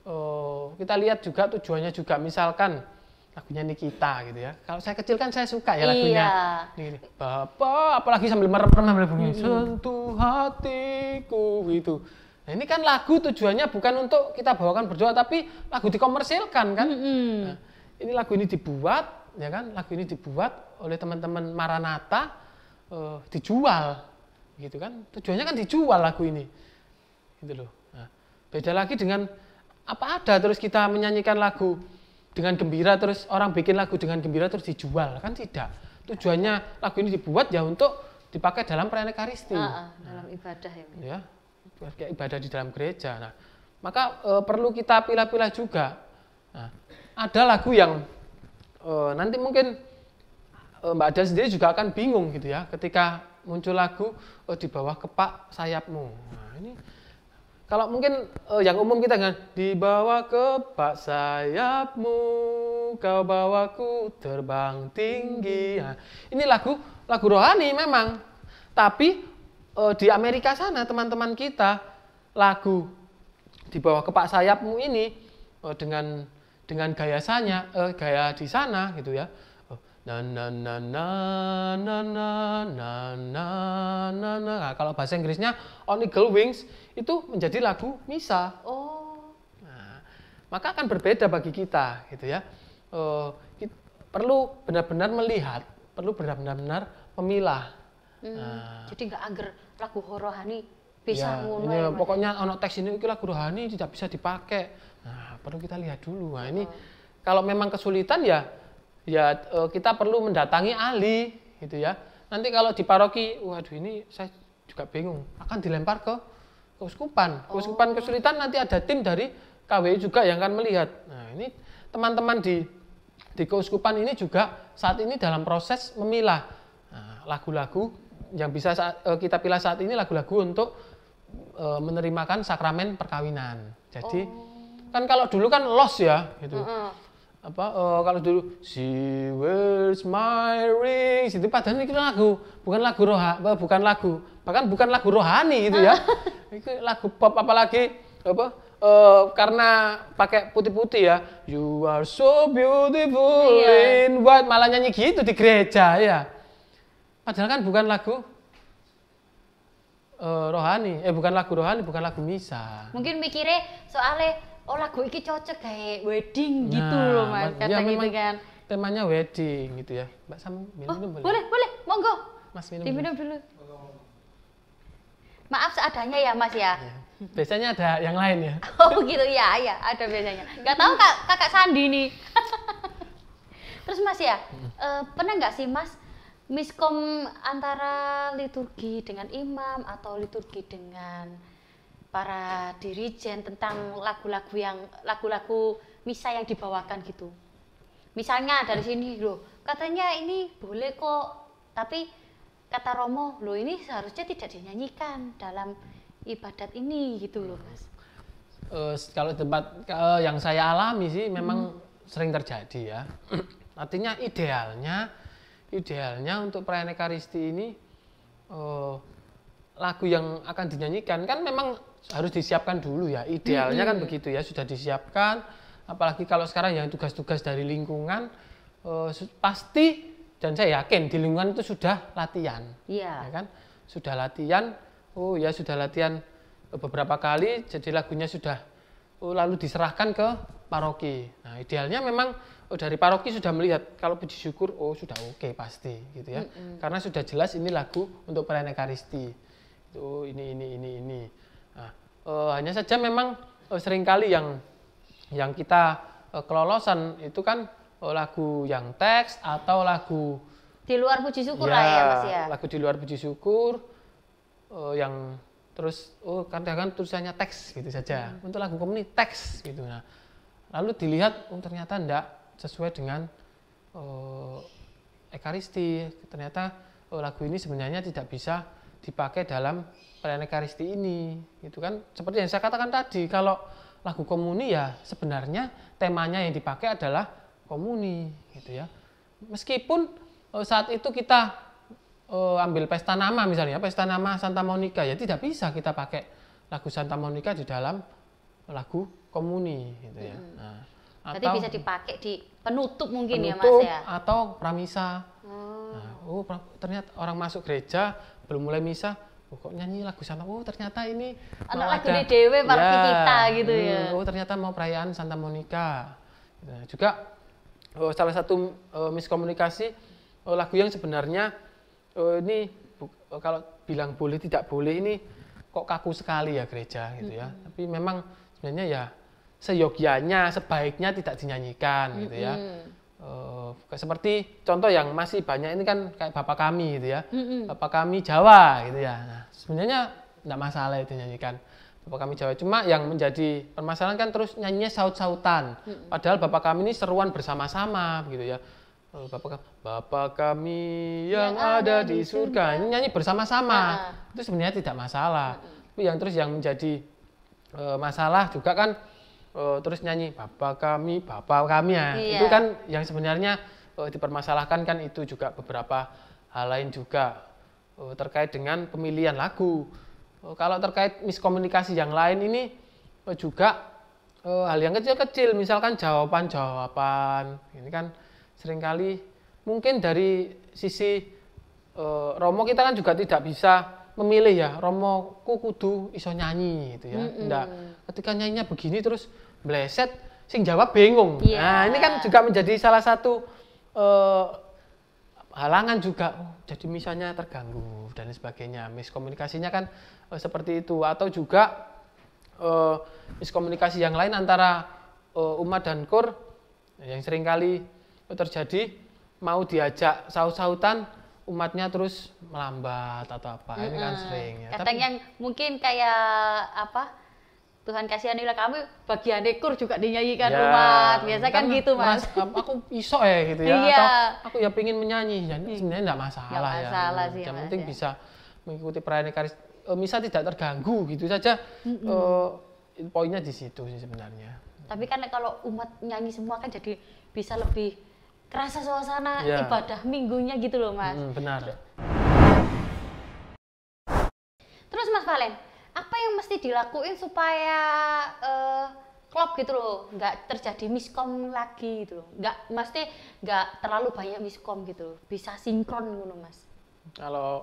Speaker 2: eh, kita lihat juga tujuannya juga misalkan lagunya Nikita gitu ya. Kalau saya kecil kan saya suka ya iya. lagunya. Iya. Bapak apalagi sambil merem-merem sambil bunyi hmm. sentuh hatiku itu. Nah, ini kan lagu tujuannya bukan untuk kita bawakan berdoa tapi lagu dikomersilkan kan. Hmm. Nah, ini lagu ini dibuat ya kan, lagu ini dibuat oleh teman-teman Maranata uh, eh, dijual gitu kan. Tujuannya kan dijual lagu ini. Gitu loh. Nah, beda lagi dengan apa ada terus kita menyanyikan lagu dengan gembira terus orang bikin lagu dengan gembira terus dijual kan tidak tujuannya lagu ini dibuat ya untuk dipakai dalam perayaan ekaristi uh, uh, dalam ibadah ya, ya kayak ibadah di dalam gereja nah maka uh, perlu kita pilih-pilih juga nah, ada lagu yang uh, nanti mungkin uh, Mbak Ada sendiri juga akan bingung gitu ya ketika muncul lagu di bawah kepak sayapmu nah ini kalau mungkin uh, yang umum kita kan dibawa ke pak sayapmu, kau bawaku terbang tinggi. Nah, ini lagu lagu rohani memang, tapi uh, di Amerika sana teman-teman kita lagu dibawa ke pak sayapmu ini uh, dengan dengan gayasanya uh, gaya di sana gitu ya na na na na na na na na na na nah, kalau bahasa Inggrisnya On Eagle Wings itu menjadi lagu misa
Speaker 1: oh
Speaker 2: nah, maka akan berbeda bagi kita gitu ya uh, eh, kita perlu benar-benar melihat perlu benar-benar memilah hmm, nah,
Speaker 1: jadi nggak agar lagu
Speaker 2: rohani bisa ya, mulai ini, pokoknya ono teks ini lagu rohani tidak bisa dipakai nah perlu kita lihat dulu nah ini oh. kalau memang kesulitan ya ya eh, kita perlu mendatangi ahli gitu ya. Nanti kalau di paroki, waduh ini saya juga bingung, akan dilempar ke keuskupan. Oh. Keuskupan kesulitan nanti ada tim dari KWI juga yang akan melihat. Nah, ini teman-teman di di keuskupan ini juga saat ini dalam proses memilah nah, lagu-lagu nah, yang bisa saat, eh, kita pilih saat ini lagu-lagu untuk uh, menerimakan sakramen perkawinan. Jadi oh. kan kalau dulu kan los ya gitu. uh apa uh, kalau dulu she wears my rings itu padahal itu kan lagu bukan lagu roha bukan lagu bahkan bukan lagu rohani itu ya *laughs* itu lagu pop apalagi apa uh, karena pakai putih-putih ya you are so beautiful yeah. in white malah nyanyi gitu di gereja ya padahal kan bukan lagu uh, rohani eh bukan lagu rohani bukan lagu misa
Speaker 1: mungkin mikirnya soalnya oh lagu ini cocok kayak
Speaker 2: wedding nah, gitu loh mas ya, kata ya, gitu kan temanya wedding gitu ya mbak Sam minum oh, dulu boleh
Speaker 1: boleh boleh monggo mas minum diminum dulu, dulu. maaf seadanya ya mas ya, ya.
Speaker 2: biasanya ada yang lain ya
Speaker 1: *laughs* oh gitu ya ya ada biasanya nggak tahu kak kakak Sandi nih *laughs* terus mas ya hmm. eh, pernah nggak sih mas miskom antara liturgi dengan imam atau liturgi dengan para dirijen tentang lagu-lagu yang lagu-lagu misa yang dibawakan gitu. Misalnya dari sini loh, katanya ini boleh kok, tapi kata Romo loh ini seharusnya tidak dinyanyikan dalam ibadat ini gitu loh mas.
Speaker 2: Eh, uh, kalau tempat uh, yang saya alami sih memang hmm. sering terjadi ya. *clears throat* Artinya idealnya, idealnya untuk perayaan Ekaristi ini uh, lagu yang akan dinyanyikan kan memang harus disiapkan dulu ya. Idealnya kan begitu ya, sudah disiapkan. Apalagi kalau sekarang yang tugas-tugas dari lingkungan uh, pasti dan saya yakin di lingkungan itu sudah latihan. Iya. Ya kan? Sudah latihan. Oh ya sudah latihan eh, beberapa kali jadi lagunya sudah oh, lalu diserahkan ke paroki. Nah, idealnya memang oh, dari paroki sudah melihat kalau puji syukur oh sudah oke okay, pasti gitu ya. Mm -hmm. Karena sudah jelas ini lagu untuk perayaan karisti Oh, ini ini ini ini uh, hanya saja memang uh, seringkali yang yang kita uh, kelolosan itu kan uh, lagu yang teks atau lagu di luar puji syukur ya, lah ya mas ya lagu di luar puji syukur uh, yang terus oh kadang-kadang tulisannya teks gitu saja hmm. untuk lagu komuni teks gitu nah lalu dilihat oh ternyata tidak sesuai dengan uh, ekaristi ternyata oh, lagu ini sebenarnya tidak bisa dipakai dalam pelayanan karisti ini gitu kan seperti yang saya katakan tadi kalau lagu komuni ya sebenarnya temanya yang dipakai adalah komuni gitu ya meskipun eh, saat itu kita uh, ambil pesta nama misalnya pesta nama Santa Monica ya tidak bisa kita pakai lagu Santa Monica di dalam lagu komuni gitu ya hmm. nah, tapi Tadi bisa
Speaker 1: dipakai di penutup mungkin penutup, ya mas ya
Speaker 2: atau pramisa hmm. nah, oh ternyata orang masuk gereja belum mulai misa oh, kok nyanyi lagu sama oh ternyata ini anak lagu ada, di dewe party ya, kita gitu ya. hmm, ya oh ternyata mau perayaan Santa Monica nah, juga oh, salah satu oh, miskomunikasi oh, lagu yang sebenarnya oh, ini oh, kalau bilang boleh tidak boleh ini kok kaku sekali ya gereja gitu ya -hmm. tapi memang sebenarnya ya seyogyanya sebaiknya tidak dinyanyikan -hmm. gitu ya Uh, seperti contoh yang masih banyak ini kan kayak bapak kami gitu ya, mm-hmm. bapak kami Jawa gitu ya. Nah, sebenarnya tidak masalah itu nyanyikan bapak kami Jawa. Cuma yang menjadi permasalahan kan terus nyanyinya saut-sautan. Mm-hmm. Padahal bapak kami ini seruan bersama-sama gitu ya. Eh, bapak, Bapak kami yang, yang ada, di surga, ini nyanyi bersama-sama. Nah. Itu sebenarnya tidak masalah. mm-hmm. Tapi yang terus yang menjadi uh, masalah juga kan uh, terus nyanyi Bapak kami, Bapak kami ya. Iya. Itu kan yang sebenarnya uh, dipermasalahkan kan itu juga beberapa hal lain juga uh, terkait dengan pemilihan lagu. Uh, kalau terkait miskomunikasi yang lain ini uh, juga uh, hal yang kecil-kecil misalkan jawaban-jawaban. Ini kan seringkali mungkin dari sisi uh, Romo kita kan juga tidak bisa memilih ya Romo ku kudu iso nyanyi gitu ya. Mm -hmm. Nggak. Ketika nyanyinya begini terus bleset sing jawab bingung. Yeah. Nah, ini kan juga menjadi salah satu uh, halangan juga. Oh, jadi misalnya terganggu dan sebagainya. Miskomunikasinya kan uh, seperti itu atau juga uh, miskomunikasi yang lain antara uh, umat dan kur yang seringkali terjadi mau diajak saut-sautan umatnya terus melambat atau apa mm -hmm. ini kan sering ya. kadang Tapi, yang
Speaker 1: mungkin kayak apa Tuhan kasihanilah kamu bagian dekor juga dinyanyikan ya, umat biasa kan, gitu mas. mas
Speaker 2: aku iso ya gitu ya iya. atau aku ya pingin menyanyi ya, sebenarnya tidak masalah, ya, gitu. masalah ya sih, yang penting ya. bisa mengikuti perayaan karis e, misal tidak terganggu gitu saja mm -hmm. e, poinnya di situ sih sebenarnya
Speaker 1: tapi kan kalau umat nyanyi semua kan jadi bisa lebih kerasa suasana ya. ibadah minggunya gitu loh mas. Hmm, benar. Terus mas Valen, apa yang mesti dilakuin supaya uh, klop gitu loh, nggak terjadi miskom lagi gitu loh, nggak mesti nggak terlalu banyak miskom gitu loh, bisa sinkron gitu mas.
Speaker 2: Kalau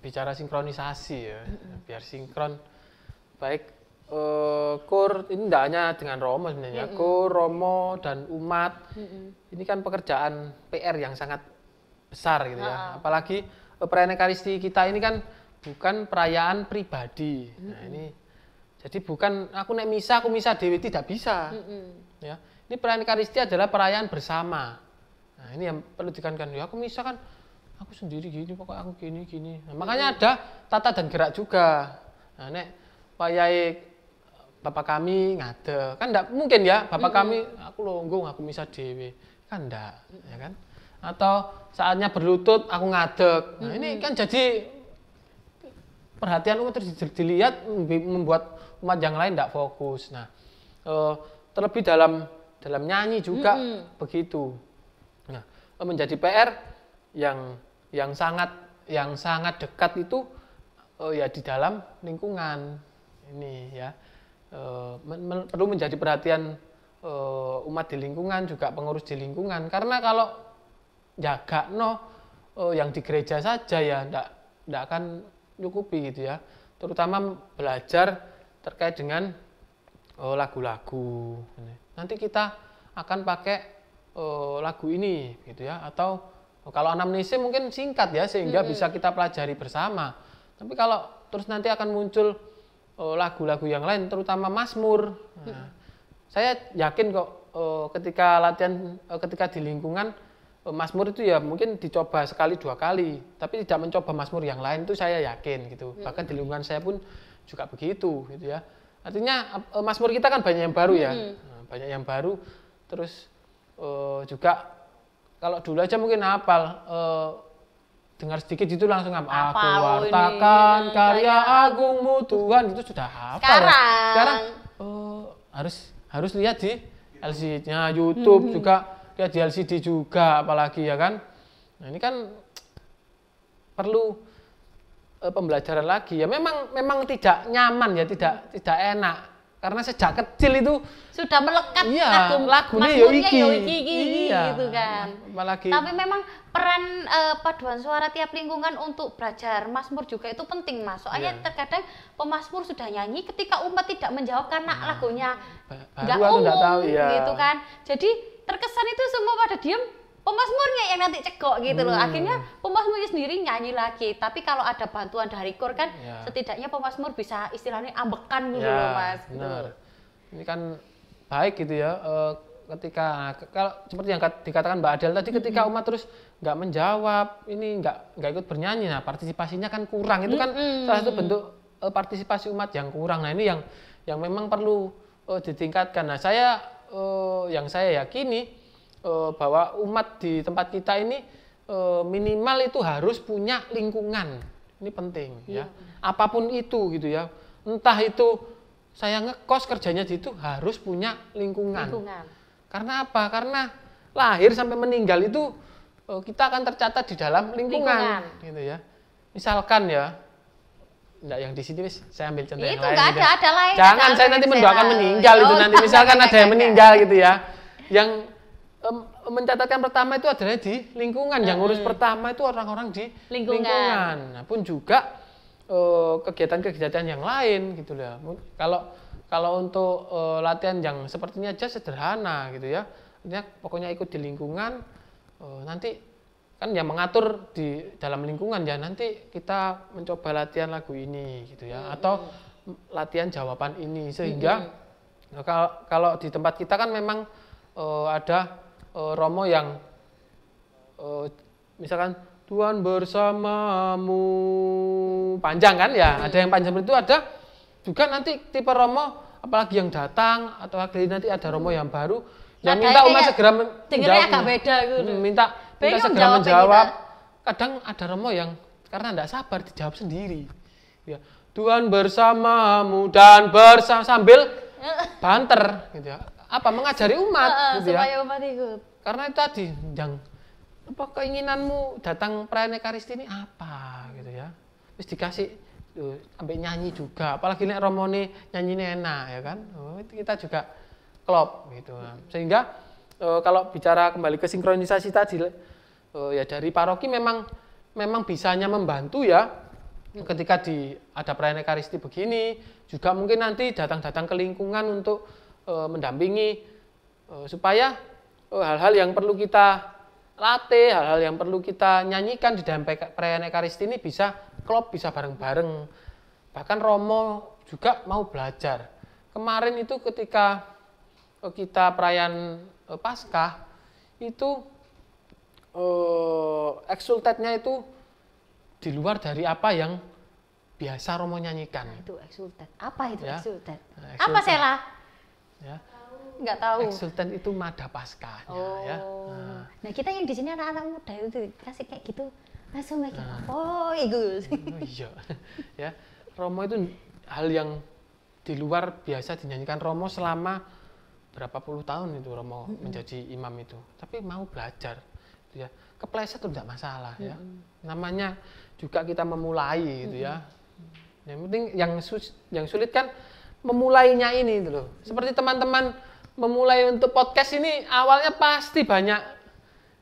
Speaker 2: bicara sinkronisasi ya, mm -hmm. biar sinkron baik Eh, kur ini tidak hanya dengan Romo sebenarnya, mm -hmm. kur Romo dan umat mm -hmm. ini kan pekerjaan PR yang sangat besar gitu ya. Ah. Apalagi eh, perayaan Ekaristi kita ini kan bukan perayaan pribadi. Mm -hmm. Nah ini jadi bukan aku naik misa, aku misa dewi tidak bisa. Mm -hmm. Ya, ini perayaan Ekaristi adalah perayaan bersama. Nah ini yang perlu ditekankan. Ya aku misa kan aku sendiri gini, pokoknya aku gini gini. Nah, makanya ada tata dan gerak juga. Nah, nek payai bapak kami ngade kan enggak mungkin ya bapak -hmm. kami aku longgong aku bisa dewi kan enggak ya kan atau saatnya berlutut aku ngadeg nah -hmm. ini kan jadi perhatian umat terus dilihat membuat umat yang lain tidak fokus nah eh, terlebih dalam dalam nyanyi juga -hmm. begitu nah eh, menjadi PR yang yang sangat yang sangat dekat itu eh, ya di dalam lingkungan ini ya Eh, men men perlu menjadi perhatian uh, umat di lingkungan juga pengurus di lingkungan karena kalau jaga no uh, eh, yang di gereja saja ya tidak ndak akan cukupi gitu ya terutama belajar terkait dengan lagu-lagu nanti kita akan pakai lagu ini gitu ya atau kalau anamnesis mungkin singkat ya sehingga hmm. bisa kita pelajari bersama tapi kalau terus nanti akan muncul Eh, lagu-lagu yang lain terutama Mazmur. Nah, hmm. saya yakin kok eh, ketika latihan eh, ketika di lingkungan Mazmur itu ya mungkin dicoba sekali dua kali, tapi tidak mencoba Mazmur yang lain itu saya yakin gitu. Hmm. Bahkan di lingkungan saya pun juga begitu gitu ya. Artinya Mazmur kita kan banyak yang baru ya, hmm. nah, banyak yang baru. Terus juga kalau dulu aja mungkin hafal dengar sedikit itu langsung apa? aku wartakan karya agungmu Tuhan itu sudah hafal. Ya? Sekarang, sekarang oh, harus harus lihat di LCD-nya YouTube hmm. juga lihat di LCD juga apalagi ya kan. Nah ini kan perlu uh, pembelajaran lagi ya memang memang tidak nyaman ya tidak tidak enak karena sejak kecil itu sudah melekat iya, lagu lagunya ya iki. Ya iki, iki iya. gitu kan. Apalagi, Tapi
Speaker 1: memang peran uh, paduan suara tiap lingkungan untuk belajar Masmur juga itu penting Mas. Soalnya iya. terkadang pemasmur sudah nyanyi ketika umat tidak menjawab karena nah, lagunya nggak umum tahu, iya. gitu kan. Jadi terkesan itu semua pada diem pemasmurnya yang nanti cekok gitu loh. Hmm. Akhirnya pemasmurnya sendiri nyanyi lagi. Tapi kalau ada bantuan dari kor kan yeah. setidaknya pemasmur bisa istilahnya ambekan gitu yeah, loh Mas. Gitu. Benar.
Speaker 2: Gitu. Ini kan baik gitu ya. Uh, ketika kalau seperti yang dikatakan Mbak Adel tadi ketika umat terus nggak menjawab ini nggak nggak ikut bernyanyi nah partisipasinya kan kurang itu kan mm -hmm. salah satu bentuk uh, partisipasi umat yang kurang nah ini yang yang memang perlu uh, ditingkatkan nah saya yang saya yakini uh, eh, bahwa umat di tempat kita ini uh, minimal itu harus punya lingkungan. Ini penting ya. ya. Apapun itu gitu ya. Entah itu saya ngekos kerjanya di itu harus punya lingkungan. lingkungan. Karena apa? Karena lahir sampai meninggal itu uh, kita akan tercatat di dalam lingkungan, lingkungan. gitu ya. Misalkan ya, Enggak yang di sini saya ambil contoh itu yang lain. Itu ya. ada, ada lain. Jangan saya nanti mendoakan meninggal itu oh. nanti misalkan *laughs* ada yang meninggal gitu ya. Yang mencatatkan pertama itu adalah di lingkungan. Yang ngurus pertama itu orang-orang di lingkungan. lingkungan. Nah, pun juga eh, kegiatan-kegiatan yang lain gitu ya. Kalau kalau untuk uh, latihan yang sepertinya aja sederhana gitu ya. Artinya pokoknya ikut di lingkungan uh, nanti kan yang mengatur di dalam lingkungan ya nanti kita mencoba latihan lagu ini gitu ya hmm. atau latihan jawaban ini sehingga hmm. Nah, kalau kalau di tempat kita kan memang uh, ada uh, Romo yang uh, misalkan Tuhan bersamamu panjang kan ya ada yang panjang itu ada juga nanti tipe Romo apalagi yang datang atau nanti ada Romo yang baru nah, yang nah, minta umat gitu. hmm, segera menjawab agak beda gitu minta minta segera menjawab kita. kadang ada Romo yang karena tidak sabar dijawab sendiri ya Tuhan bersamamu dan bersama sambil eh. banter gitu ya apa mengajari umat uh, gitu ya. supaya ya. umat ikut. Karena itu tadi yang apa keinginanmu datang perayaan Ekaristi ini apa gitu ya. Terus dikasih tuh, e, sampai nyanyi juga, apalagi nek romone nyanyi enak ya kan. Oh, itu kita juga klop gitu. Sehingga e, kalau bicara kembali ke sinkronisasi tadi e, ya dari paroki memang memang bisanya membantu ya ketika di ada perayaan ekaristi begini juga mungkin nanti datang-datang ke lingkungan untuk Eh, mendampingi eh, supaya eh, hal-hal yang perlu kita latih, hal-hal yang perlu kita nyanyikan di dalam perayaan Ekaristi ini bisa klop, bisa bareng-bareng. Bahkan Romo juga mau belajar. Kemarin itu ketika kita perayaan Paskah itu eh, itu di luar dari apa yang biasa Romo nyanyikan. itu exultet Apa itu ya? Apa Sela? ya
Speaker 1: Enggak tahu sultan
Speaker 2: itu mada paskahnya ya.
Speaker 1: oh. ya nah. nah kita yang di sini anak-anak muda itu kasih kayak gitu langsung kayak gitu. nah. oh itu oh, iya
Speaker 2: ya romo itu hal yang di luar biasa dinyanyikan romo selama berapa puluh tahun itu romo mm -hmm. menjadi imam itu tapi mau belajar gitu ya kepleset itu tidak masalah mm -hmm. ya namanya juga kita memulai gitu mm -hmm. ya yang penting yang sus yang sulit kan memulainya ini itu loh. Seperti teman-teman memulai untuk podcast ini awalnya pasti banyak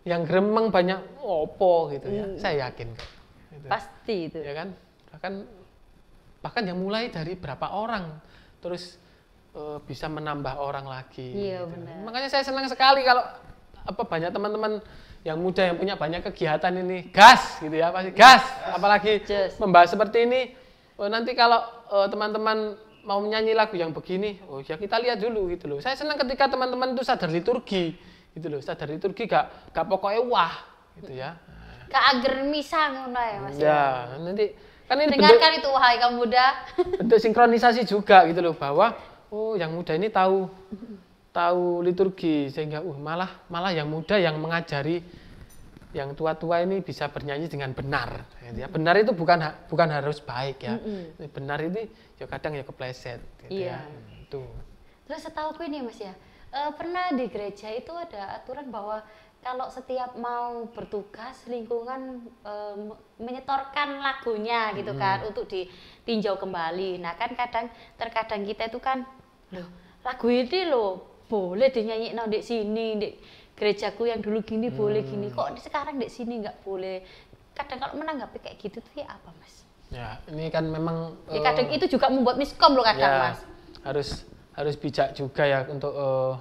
Speaker 2: yang gremeng banyak oh, opo gitu ya. Hmm. Saya yakin kok. Gitu. Pasti itu. Ya kan? Bahkan bahkan yang mulai dari berapa orang terus uh, bisa menambah orang lagi. Iya gitu. benar. Makanya saya senang sekali kalau apa banyak teman-teman yang muda yang punya banyak kegiatan ini gas gitu ya pasti gas apalagi Just. membahas seperti ini oh, nanti kalau eh, teman-teman mau menyanyi lagu yang begini, oh ya kita lihat dulu gitu loh. Saya senang ketika teman-teman itu sadar liturgi gitu loh, sadar liturgi gak gak pokoknya wah gitu ya.
Speaker 1: Gak agar misa ngono ya Mas. Ya, ya?
Speaker 2: nanti kan ini dengarkan bentuk,
Speaker 1: itu wahai kamu muda.
Speaker 2: *laughs* bentuk sinkronisasi juga gitu loh bahwa oh yang muda ini tahu tahu liturgi sehingga uh malah malah yang muda yang mengajari yang tua-tua ini bisa bernyanyi dengan benar. Gitu ya. Benar itu bukan ha bukan harus baik ya. Mm -hmm. Benar ini ya kadang ya kepleset. Gitu ya. iya. Ya. Itu.
Speaker 1: Terus setahu gue ini mas ya, e, pernah di gereja itu ada aturan bahwa kalau setiap mau bertugas lingkungan e, menyetorkan lagunya gitu hmm. kan untuk ditinjau kembali. Nah kan kadang terkadang kita itu kan loh lagu ini loh boleh dinyanyi di sini di gerejaku yang dulu gini hmm. boleh gini hmm. kok sekarang di sini nggak boleh kadang kalau menanggapi kayak gitu tuh ya apa mas
Speaker 2: ya ini kan memang ya eh, kadang uh,
Speaker 1: itu juga membuat miskom loh kadang ya, mas
Speaker 2: harus harus bijak juga ya untuk uh,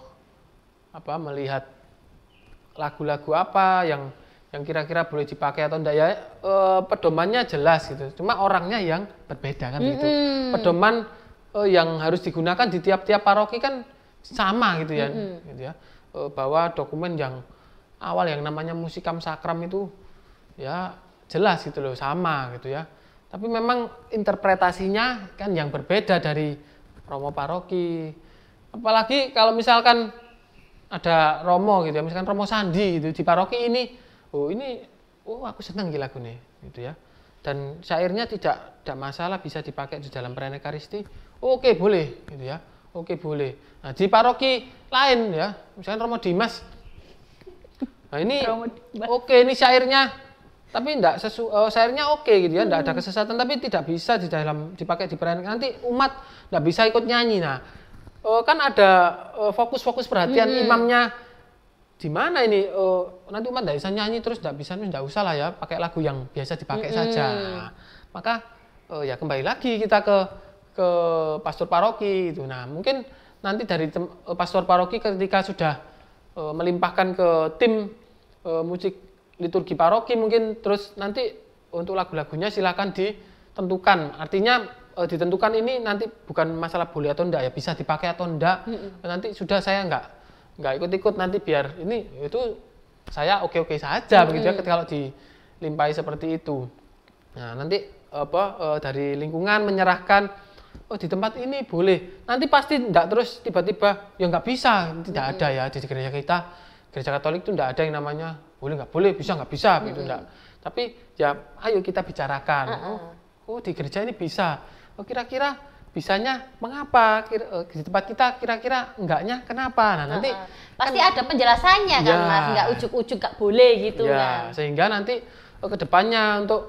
Speaker 2: apa melihat lagu-lagu apa yang yang kira-kira boleh dipakai atau enggak ya uh, pedomannya jelas gitu cuma orangnya yang berbeda kan mm -hmm. gitu pedoman uh, yang harus digunakan di tiap-tiap paroki kan sama gitu ya mm -hmm. gitu ya Eh, bahwa dokumen yang awal yang namanya musikam sakram itu ya jelas gitu loh sama gitu ya tapi memang interpretasinya kan yang berbeda dari Romo Paroki apalagi kalau misalkan ada Romo gitu ya misalkan Romo Sandi itu di Paroki ini oh ini oh aku senang gila lagu nih gitu ya dan syairnya tidak tidak masalah bisa dipakai di dalam perayaan oh, oke boleh gitu ya Oke boleh. Nah, di paroki lain ya, misalnya Romo Dimas. Nah ini oke ini syairnya, tapi tidak sesu uh, syairnya oke gitu ya, tidak hmm. ada kesesatan tapi tidak bisa di dalam dipakai di perayaan nanti umat tidak bisa ikut nyanyi. Nah uh, kan ada eh, fokus-fokus uh, perhatian hmm. imamnya di mana ini uh, nanti umat tidak bisa nyanyi terus tidak bisa tidak usah lah ya pakai lagu yang biasa dipakai hmm. saja. maka uh, ya kembali lagi kita ke ke pastor paroki itu. Nah, mungkin nanti dari eh, pastor paroki ketika sudah e, melimpahkan ke tim e, musik liturgi paroki mungkin terus nanti untuk lagu-lagunya silakan ditentukan. Artinya e, ditentukan ini nanti bukan masalah boleh atau enggak ya, bisa dipakai atau enggak. Mm -hmm. Nanti sudah saya enggak enggak ikut-ikut nanti biar ini itu saya oke-oke saja hmm. begitu ya kalau dilimpahi seperti itu. Nah, nanti apa e, dari lingkungan menyerahkan oh di tempat ini boleh. Nanti pasti tidak terus tiba-tiba ya nggak bisa, tidak mm -hmm. ada ya di gereja kita. Gereja Katolik itu tidak ada yang namanya boleh nggak boleh, bisa nggak bisa, mm -hmm. gitu enggak. Tapi ya ayo kita bicarakan. Uh -uh. Oh, oh di gereja ini bisa. Oh kira-kira bisanya mengapa kira, eh, di tempat kita kira-kira enggaknya kenapa nah nanti uh -huh. pasti kan, ada penjelasannya ya, kan mas ya. Nggak ujuk-ujuk nggak boleh gitu ya, kan sehingga nanti oh, kedepannya untuk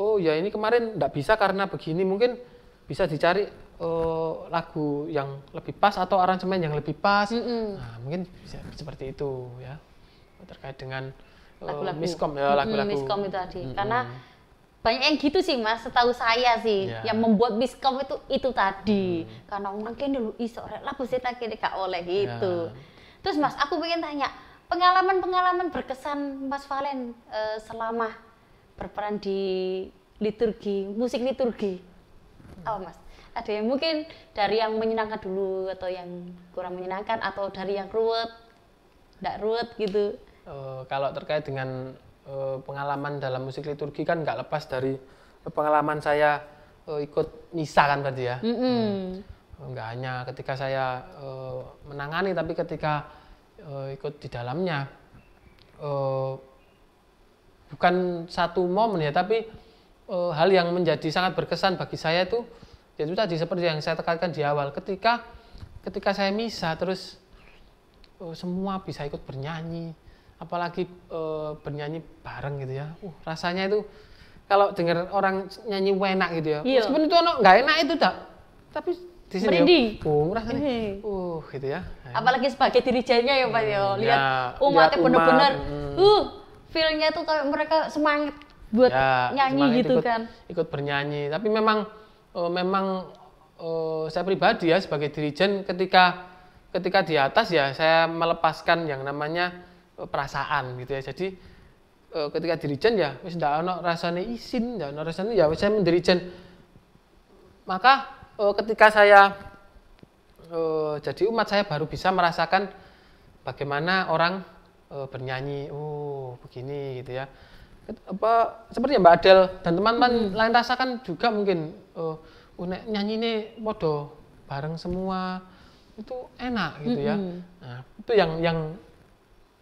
Speaker 2: oh ya ini kemarin enggak bisa karena begini mungkin bisa dicari uh, lagu yang lebih pas atau aransemen yang lebih pas. Mm -hmm. Nah, mungkin bisa seperti itu ya. Terkait dengan eh, lagu lagu uh, miskom ya lagu-lagu. Mm -hmm, miskom itu tadi. Mm -hmm. Karena
Speaker 1: banyak yang gitu sih mas setahu saya sih yeah. yang membuat miskom itu itu tadi hmm. karena mungkin dulu isore lagu sih tak kira oleh ya. gitu yeah. terus mas aku pengen tanya pengalaman pengalaman berkesan mas Valen uh, selama berperan di liturgi musik liturgi apa oh, mas? Ada yang mungkin dari yang menyenangkan dulu atau yang kurang menyenangkan atau dari yang ruwet, tidak ruwet gitu?
Speaker 2: Uh, kalau terkait dengan uh, pengalaman dalam musik liturgi kan nggak lepas dari eh, pengalaman saya uh, ikut misa kan tadi ya. Mm -hmm. Nggak hanya ketika saya uh, menangani tapi ketika uh, ikut di dalamnya uh, bukan satu momen ya tapi uh, hal yang menjadi sangat berkesan bagi saya itu yaitu tadi seperti yang saya tekankan di awal ketika ketika saya misa terus uh, semua bisa ikut bernyanyi apalagi uh, bernyanyi bareng gitu ya uh, rasanya itu kalau dengar orang nyanyi enak gitu ya iya. meskipun itu nggak enak itu tak tapi di sini ya, Merinding. Ya, oh, rasanya uh gitu ya apalagi
Speaker 1: sebagai dirijennya ya pak ya. hmm, ya lihat umatnya benar-benar umat, hmm. uh feelnya tuh kayak mereka semangat
Speaker 2: buat ya, nyanyi gitu ikut, kan ikut bernyanyi tapi memang uh, memang uh, saya pribadi ya sebagai dirijen ketika ketika di atas ya saya melepaskan yang namanya uh, perasaan gitu ya jadi uh, ketika dirijen ya wis ndak ono rasane isin ndak ono rasane ya saya mendirijen maka uh, ketika saya uh, jadi umat saya baru bisa merasakan bagaimana orang uh, bernyanyi oh begini gitu ya apa seperti ya, Mbak Adel dan teman-teman hmm. lain rasakan juga mungkin uh, oh, unek oh, nyanyi ini podo bareng semua itu enak gitu ya. Hmm. Nah, itu yang yang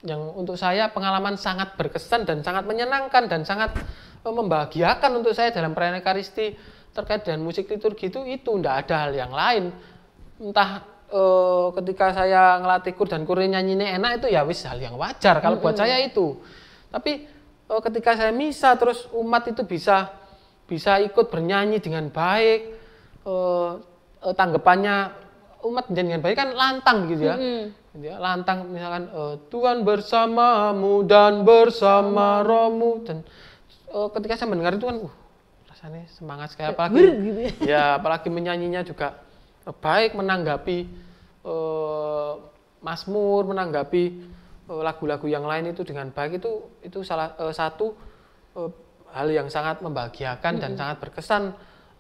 Speaker 2: yang untuk saya pengalaman sangat berkesan dan sangat menyenangkan dan sangat uh, membahagiakan untuk saya dalam perayaan karisti terkait dengan musik liturgi itu itu tidak ada hal yang lain entah uh, ketika saya ngelatih kur dan kurir nyanyi ini enak itu ya wis hal yang wajar kalau buat hmm. saya itu tapi oh, ketika saya misa terus umat itu bisa bisa ikut bernyanyi dengan baik oh, eh, tanggapannya umat bernyanyi dengan baik kan lantang gitu ya. Mm-hmm lantang misalkan uh, Tuhan bersamamu dan bersama Romu dan uh, ketika saya mendengar itu kan uh, rasanya semangat sekali apalagi gitu ya. *laughs* ya. apalagi menyanyinya juga eh, baik menanggapi uh, Mazmur menanggapi Eh, lagu-lagu yang lain itu dengan baik itu itu salah uh, satu uh, hal yang sangat membahagiakan mm -hmm. dan sangat berkesan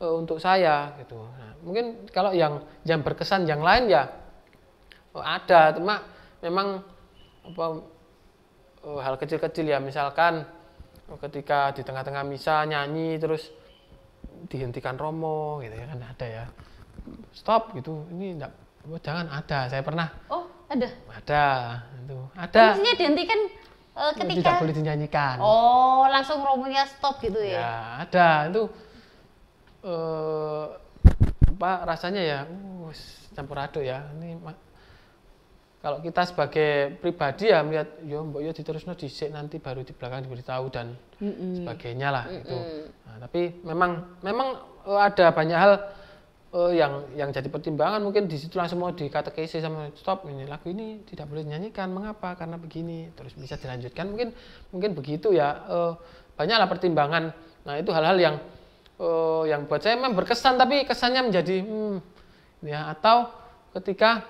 Speaker 2: uh, untuk saya gitu. Nah, mungkin kalau yang yang berkesan yang lain ya uh, ada, cuma memang apa uh, hal kecil-kecil ya misalkan uh, ketika di tengah-tengah misa nyanyi terus dihentikan romo gitu ya kan ada ya stop gitu ini enggak, oh, jangan ada saya pernah oh ada. Ada. Itu. Ada. Maksudnya
Speaker 1: dihentikan uh, ketika tidak boleh dinyanyikan. Oh,
Speaker 2: langsung romonya stop gitu ya. Ya, ada. Itu Pak, uh, eh, apa rasanya ya? Uh, campur aduk ya. Ini kalau kita sebagai pribadi ya melihat yo ya mbok yo ya diterusno dhisik nanti baru di belakang diberitahu dan mm -mm. sebagainya lah mm -mm. itu. Nah, tapi memang memang eh, ada banyak hal uh, yang yang jadi pertimbangan mungkin di situ langsung mau dikatakan sama stop ini lagu ini tidak boleh nyanyikan mengapa karena begini terus bisa dilanjutkan mungkin mungkin begitu ya uh, banyaklah pertimbangan nah itu hal-hal yang uh, yang buat saya memang berkesan tapi kesannya menjadi hmm, ya atau ketika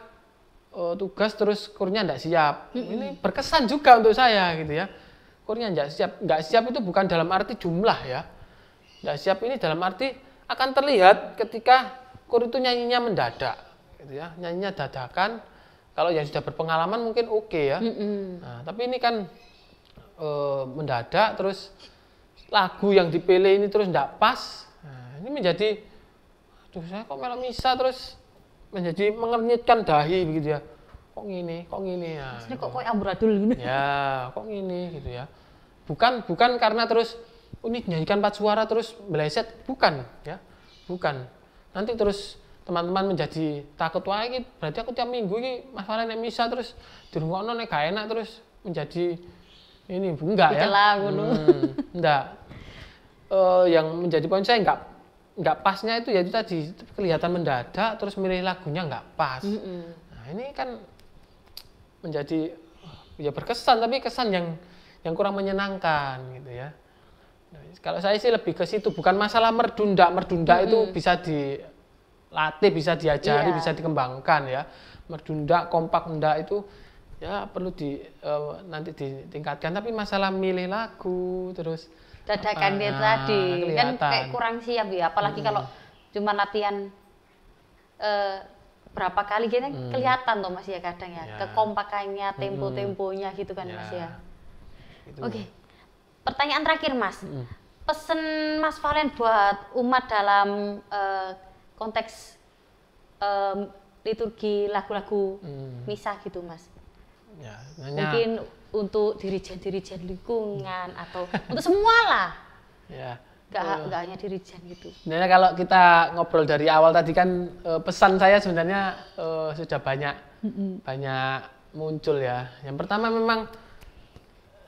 Speaker 2: uh, tugas terus kurnya tidak siap ini berkesan juga untuk saya gitu ya kurnya tidak siap nggak siap itu bukan dalam arti jumlah ya tidak siap ini dalam arti akan terlihat ketika kur itu nyanyinya mendadak gitu ya nyanyinya dadakan kalau yang sudah berpengalaman mungkin oke okay ya mm -hmm. nah, tapi ini kan e, mendadak terus lagu yang dipilih ini terus tidak pas nah, ini menjadi aduh saya kok malah bisa terus menjadi mengernyitkan dahi begitu ya kok gini kok gini ya nah, Maksudnya gitu. kok kok amburadul gini ya kok gini gitu ya bukan bukan karena terus oh, ini nyanyikan empat suara terus meleset bukan ya bukan nanti terus teman-teman menjadi takut wah ini berarti aku tiap minggu ini Farhan yang misa terus di rumah ono gak enak terus menjadi ini enggak ya hmm, enggak uh, yang menjadi poin saya enggak enggak pasnya itu ya itu tadi kelihatan mendadak terus milih lagunya enggak pas mm -hmm. nah ini kan menjadi ya berkesan tapi kesan yang yang kurang menyenangkan gitu ya kalau saya sih lebih ke situ, bukan masalah merdunda. Merdunda hmm. itu bisa dilatih, bisa diajari, yeah. bisa dikembangkan ya. Merdunda, kompak nda itu ya perlu di uh, nanti ditingkatkan. Tapi masalah milih lagu terus dadakan dia ah, tadi kan kayak kurang
Speaker 1: siap ya, apalagi hmm. kalau cuma latihan uh, berapa kali gitu hmm. kelihatan tuh masih ya kadang ya, ya. kekompakannya, tempo-temponya gitu kan ya. Mas ya. Gitu. Oke. Okay. Pertanyaan terakhir Mas, hmm. pesen Mas Valen buat umat dalam uh, konteks uh, liturgi lagu-lagu hmm. misa gitu Mas. Ya, nanya... Mungkin untuk dirijen-dirijen lingkungan atau untuk semua lah. Ya. Gak, uh, eh. gak hanya dirijen gitu.
Speaker 2: Sebenarnya kalau kita ngobrol dari awal tadi kan uh, pesan saya sebenarnya uh, sudah banyak -hmm. banyak muncul ya. Yang pertama memang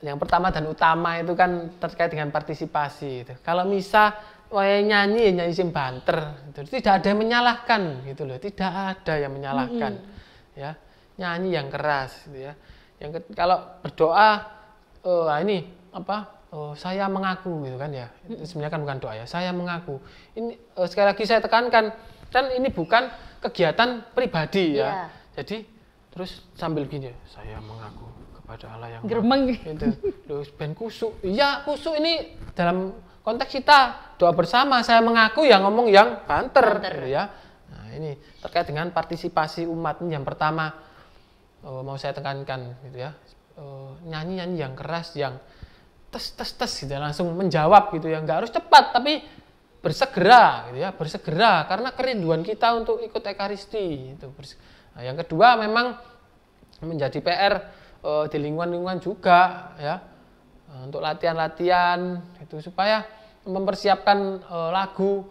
Speaker 2: yang pertama dan utama itu kan terkait dengan partisipasi. Gitu. Kalau misa waya nyanyi ya nyanyi sing banter, itu tidak ada yang menyalahkan gitu loh, tidak ada yang menyalahkan, mm -hmm. ya nyanyi yang keras, gitu ya. Yang ke, kalau berdoa, oh, ah, ini apa? Oh, saya mengaku gitu kan ya. Itu sebenarnya kan bukan doa ya. Saya mengaku. Ini oh, sekali lagi saya tekankan kan ini bukan kegiatan pribadi ya. Yeah. Jadi terus sambil gini, saya mengaku kepada Allah yang Geremeng. Itu. Loh, ben kusuk. Iya, kusuk ini dalam konteks kita doa bersama. Saya mengaku yang ngomong yang banter, banter. Gitu ya. Nah, ini terkait dengan partisipasi umat yang pertama oh, mau saya tekankan gitu ya. Oh, eh, nyanyi yang keras yang tes tes tes gitu ya. langsung menjawab gitu ya. Enggak harus cepat tapi bersegera gitu ya, bersegera karena kerinduan kita untuk ikut ekaristi itu. Nah, yang kedua memang menjadi PR uh, di lingkungan-lingkungan juga ya eh, untuk latihan-latihan itu supaya mempersiapkan uh, lagu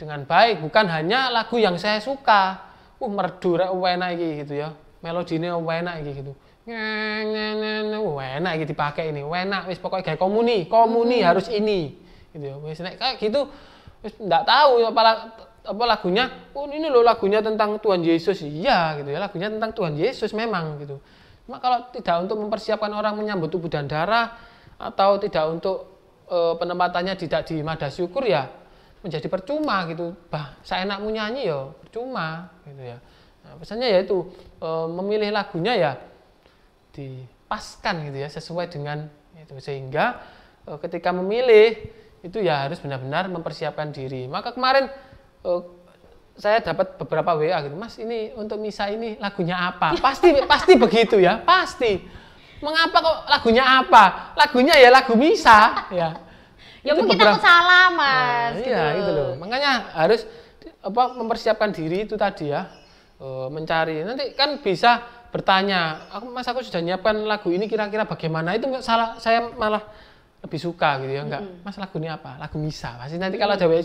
Speaker 2: dengan baik bukan hanya lagu yang saya suka uh merdu rek enak iki gitu ya melodine enak iki gitu uh, enak iki dipakai ini enak wis pokoknya kayak komuni komuni hmm. harus ini gitu ya wis nek kayak gitu wis ndak tahu ya apa apa lagunya oh ini loh lagunya tentang Tuhan Yesus iya gitu ya lagunya tentang Tuhan Yesus memang gitu Mak nah, kalau tidak untuk mempersiapkan orang menyambut tubuh dan darah atau tidak untuk e, penempatannya tidak di madah syukur ya menjadi percuma gitu. Bah, saya enak nyanyi ya percuma gitu ya. Nah, pesannya yaitu e, eh, memilih lagunya ya dipaskan gitu ya sesuai dengan itu sehingga e, ketika memilih itu ya harus benar-benar mempersiapkan diri. Maka kemarin e, saya dapat beberapa WA gitu, Mas ini untuk misa ini lagunya apa? Pasti pasti begitu ya, pasti. Mengapa kok lagunya apa? Lagunya ya lagu misa ya. ya itu mungkin beberapa, aku salah nah, mas. Nah, gitu. Iya itu loh, makanya harus apa mempersiapkan diri itu tadi ya, e, mencari. Nanti kan bisa bertanya, aku mas aku sudah nyiapkan lagu ini kira-kira bagaimana? Itu enggak salah, saya malah lebih suka gitu ya, enggak. Mas lagunya apa? Lagu misa. Pasti nanti kalau ada WA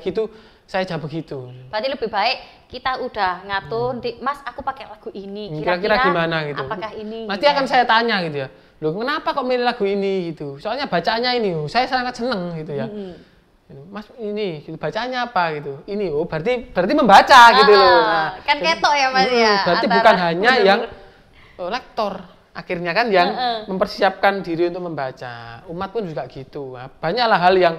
Speaker 2: gitu saya jawab begitu.
Speaker 1: Berarti lebih baik kita udah ngatur, hmm. Mas aku pakai lagu ini. Hmm, kira-kira gimana gitu? Apakah ini? Nanti akan saya
Speaker 2: tanya gitu ya. Loh kenapa kok milih lagu ini gitu? Soalnya bacanya ini, oh, saya sangat seneng gitu ya. Hmm. Gitu, Mas ini gitu, bacaannya apa gitu? Ini oh berarti berarti membaca ah, gitu loh. Ah, nah, kan ketok ya Mas ya. Berarti antara, bukan hanya yang oh, lektor akhirnya kan yang uh -uh. mempersiapkan diri untuk membaca. Umat pun juga gitu. Nah, banyaklah hal yang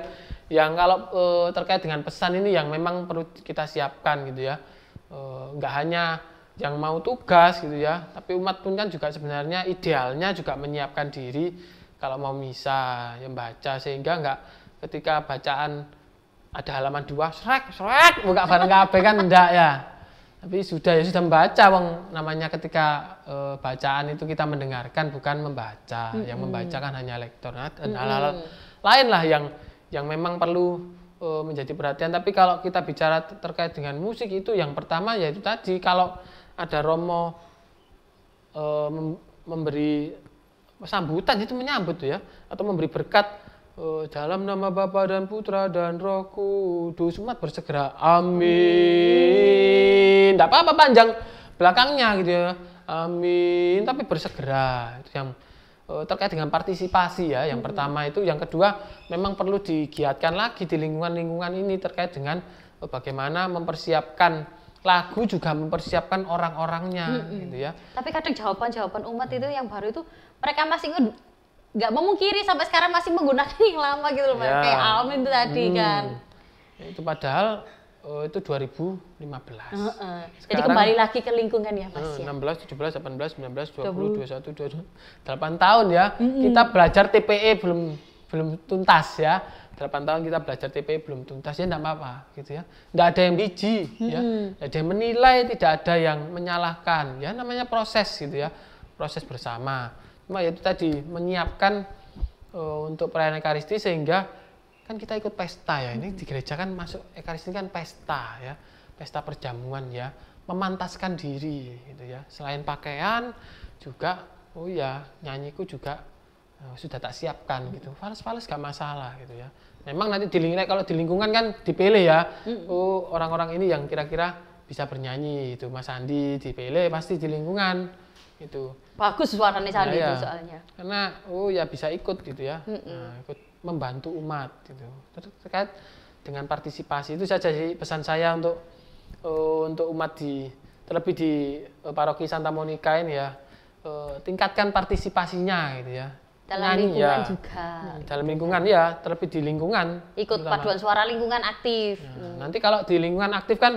Speaker 2: yang kalau e, terkait dengan pesan ini yang memang perlu kita siapkan gitu ya e, nggak hanya yang mau tugas gitu ya tapi umat pun kan juga sebenarnya idealnya juga menyiapkan diri kalau mau misa yang baca sehingga nggak ketika bacaan ada halaman dua serak serak buka bareng KB kan enggak ya tapi sudah ya sudah membaca wong namanya ketika e, bacaan itu kita mendengarkan bukan membaca mm -hmm. yang membaca kan hanya lektor nah, mm -hmm. lain lah yang yang memang perlu e, menjadi perhatian. Tapi kalau kita bicara terkait dengan musik itu yang pertama yaitu tadi kalau ada romo e, memberi sambutan itu menyambut ya atau memberi berkat e, dalam nama Bapa dan Putra dan Roh Kudus umat bersegera amin. Tidak apa-apa panjang belakangnya gitu ya. Amin, tapi bersegera itu yang Eh, terkait dengan partisipasi ya yang hmm. pertama itu yang kedua memang perlu digiatkan lagi di lingkungan-lingkungan ini terkait dengan eh, bagaimana mempersiapkan lagu juga mempersiapkan orang-orangnya hmm. gitu ya
Speaker 1: tapi kadang jawaban-jawaban umat itu yang baru itu mereka masih nggak memungkiri sampai sekarang masih menggunakan yang lama gitu loh ya. kayak Almin tadi hmm. kan
Speaker 2: ya, itu padahal Oh, itu 2015. Uh, uh. Sekarang,
Speaker 1: Jadi kembali lagi ke lingkungan ya, Mas.
Speaker 2: Uh, 16, 17, 18, 19, 20, 20. 21, 22, 8 tahun ya. Mm -hmm. Kita belajar TPE belum belum tuntas ya. 8 tahun kita belajar TPE belum tuntas ya enggak apa-apa gitu ya. Enggak ada yang biji mm -hmm. ya. Enggak ada yang menilai, tidak ada yang menyalahkan. Ya namanya proses gitu ya. Proses bersama. Cuma ya itu tadi menyiapkan uh, untuk perayaan Ekaristi sehingga kan kita ikut pesta ya. Ini di gereja kan masuk ekaristi kan pesta ya. Pesta perjamuan ya, memantaskan diri gitu ya. Selain pakaian juga oh ya, nyanyiku juga oh, sudah tak siapkan gitu. Fales-fales gak masalah gitu ya. Memang nanti di lingkungan kalau di lingkungan kan dipilih ya. Oh, orang-orang ini yang kira-kira bisa bernyanyi itu Mas Andi dipilih pasti di lingkungan itu
Speaker 1: bagus suaranya Sandi nah, ya. soalnya
Speaker 2: karena oh ya bisa ikut gitu ya Nah, ikut membantu umat gitu. terkait dengan partisipasi itu saja sih pesan saya untuk uh, untuk umat di terlebih di uh, paroki Santa Monica ini ya uh, tingkatkan partisipasinya gitu ya dalam Nyanyi, lingkungan ya. juga hmm, dalam lingkungan ya terlebih di lingkungan ikut terutama. paduan
Speaker 1: suara lingkungan aktif ya, hmm.
Speaker 2: nanti kalau di lingkungan aktif kan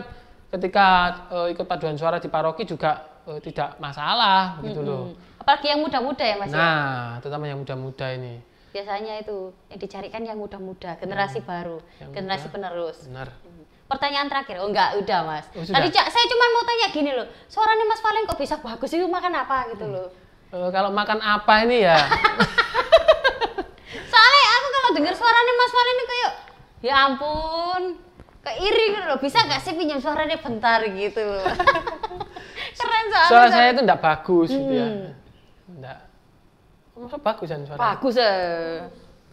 Speaker 2: ketika uh, ikut paduan suara di paroki juga uh, tidak masalah gitu hmm. loh
Speaker 1: apalagi yang muda-muda ya mas ya? nah
Speaker 2: terutama yang muda-muda ini
Speaker 1: biasanya itu yang dicarikan yang muda-muda hmm. generasi hmm. baru generasi muda. penerus benar hmm. pertanyaan terakhir oh enggak udah
Speaker 2: mas oh, tadi tadi
Speaker 1: saya cuma mau tanya gini loh suaranya mas Valen kok bisa bagus itu makan apa gitu hmm. loh
Speaker 2: uh, kalau makan apa ini ya *laughs*
Speaker 1: soalnya aku kalau dengar suaranya mas Valen itu kayak ya ampun keiring gitu loh bisa gak sih pinjam suaranya bentar gitu *laughs* keren soalnya suara saya itu enggak
Speaker 2: bagus hmm. gitu ya hmm.
Speaker 1: Masa bagusan suaranya? Bagus ya.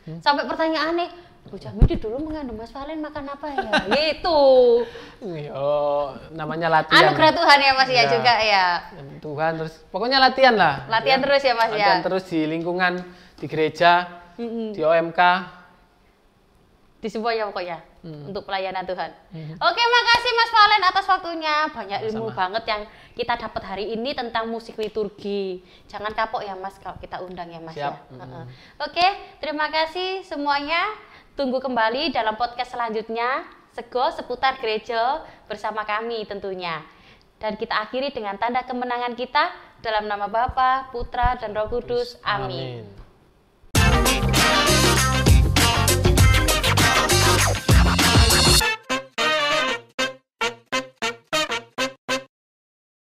Speaker 1: Hmm? Sampai nih
Speaker 2: Bu Jamidi dulu mengandung Mas Valen makan apa ya? *laughs* gitu. Iya, oh, namanya latihan. Anugerah Tuhan ya Mas ya, ya juga ya. Tuhan terus, pokoknya latihan lah. Latihan ya. terus ya Mas latihan ya. Latihan terus di lingkungan, di gereja, mm -hmm. di OMK.
Speaker 1: Di semuanya pokoknya hmm. untuk pelayanan Tuhan. Hmm. Oke, makasih Mas Valen atas waktunya. Banyak Sama. ilmu banget yang kita dapat hari ini tentang musik liturgi. Jangan kapok ya Mas kalau kita undang ya Mas ya. Siap. ya. Hmm. Oke, terima kasih semuanya. Tunggu kembali dalam podcast selanjutnya Sego seputar gereja bersama kami tentunya. Dan kita akhiri dengan tanda kemenangan kita dalam nama Bapa, Putra, dan Roh Kudus. Amin. Amin.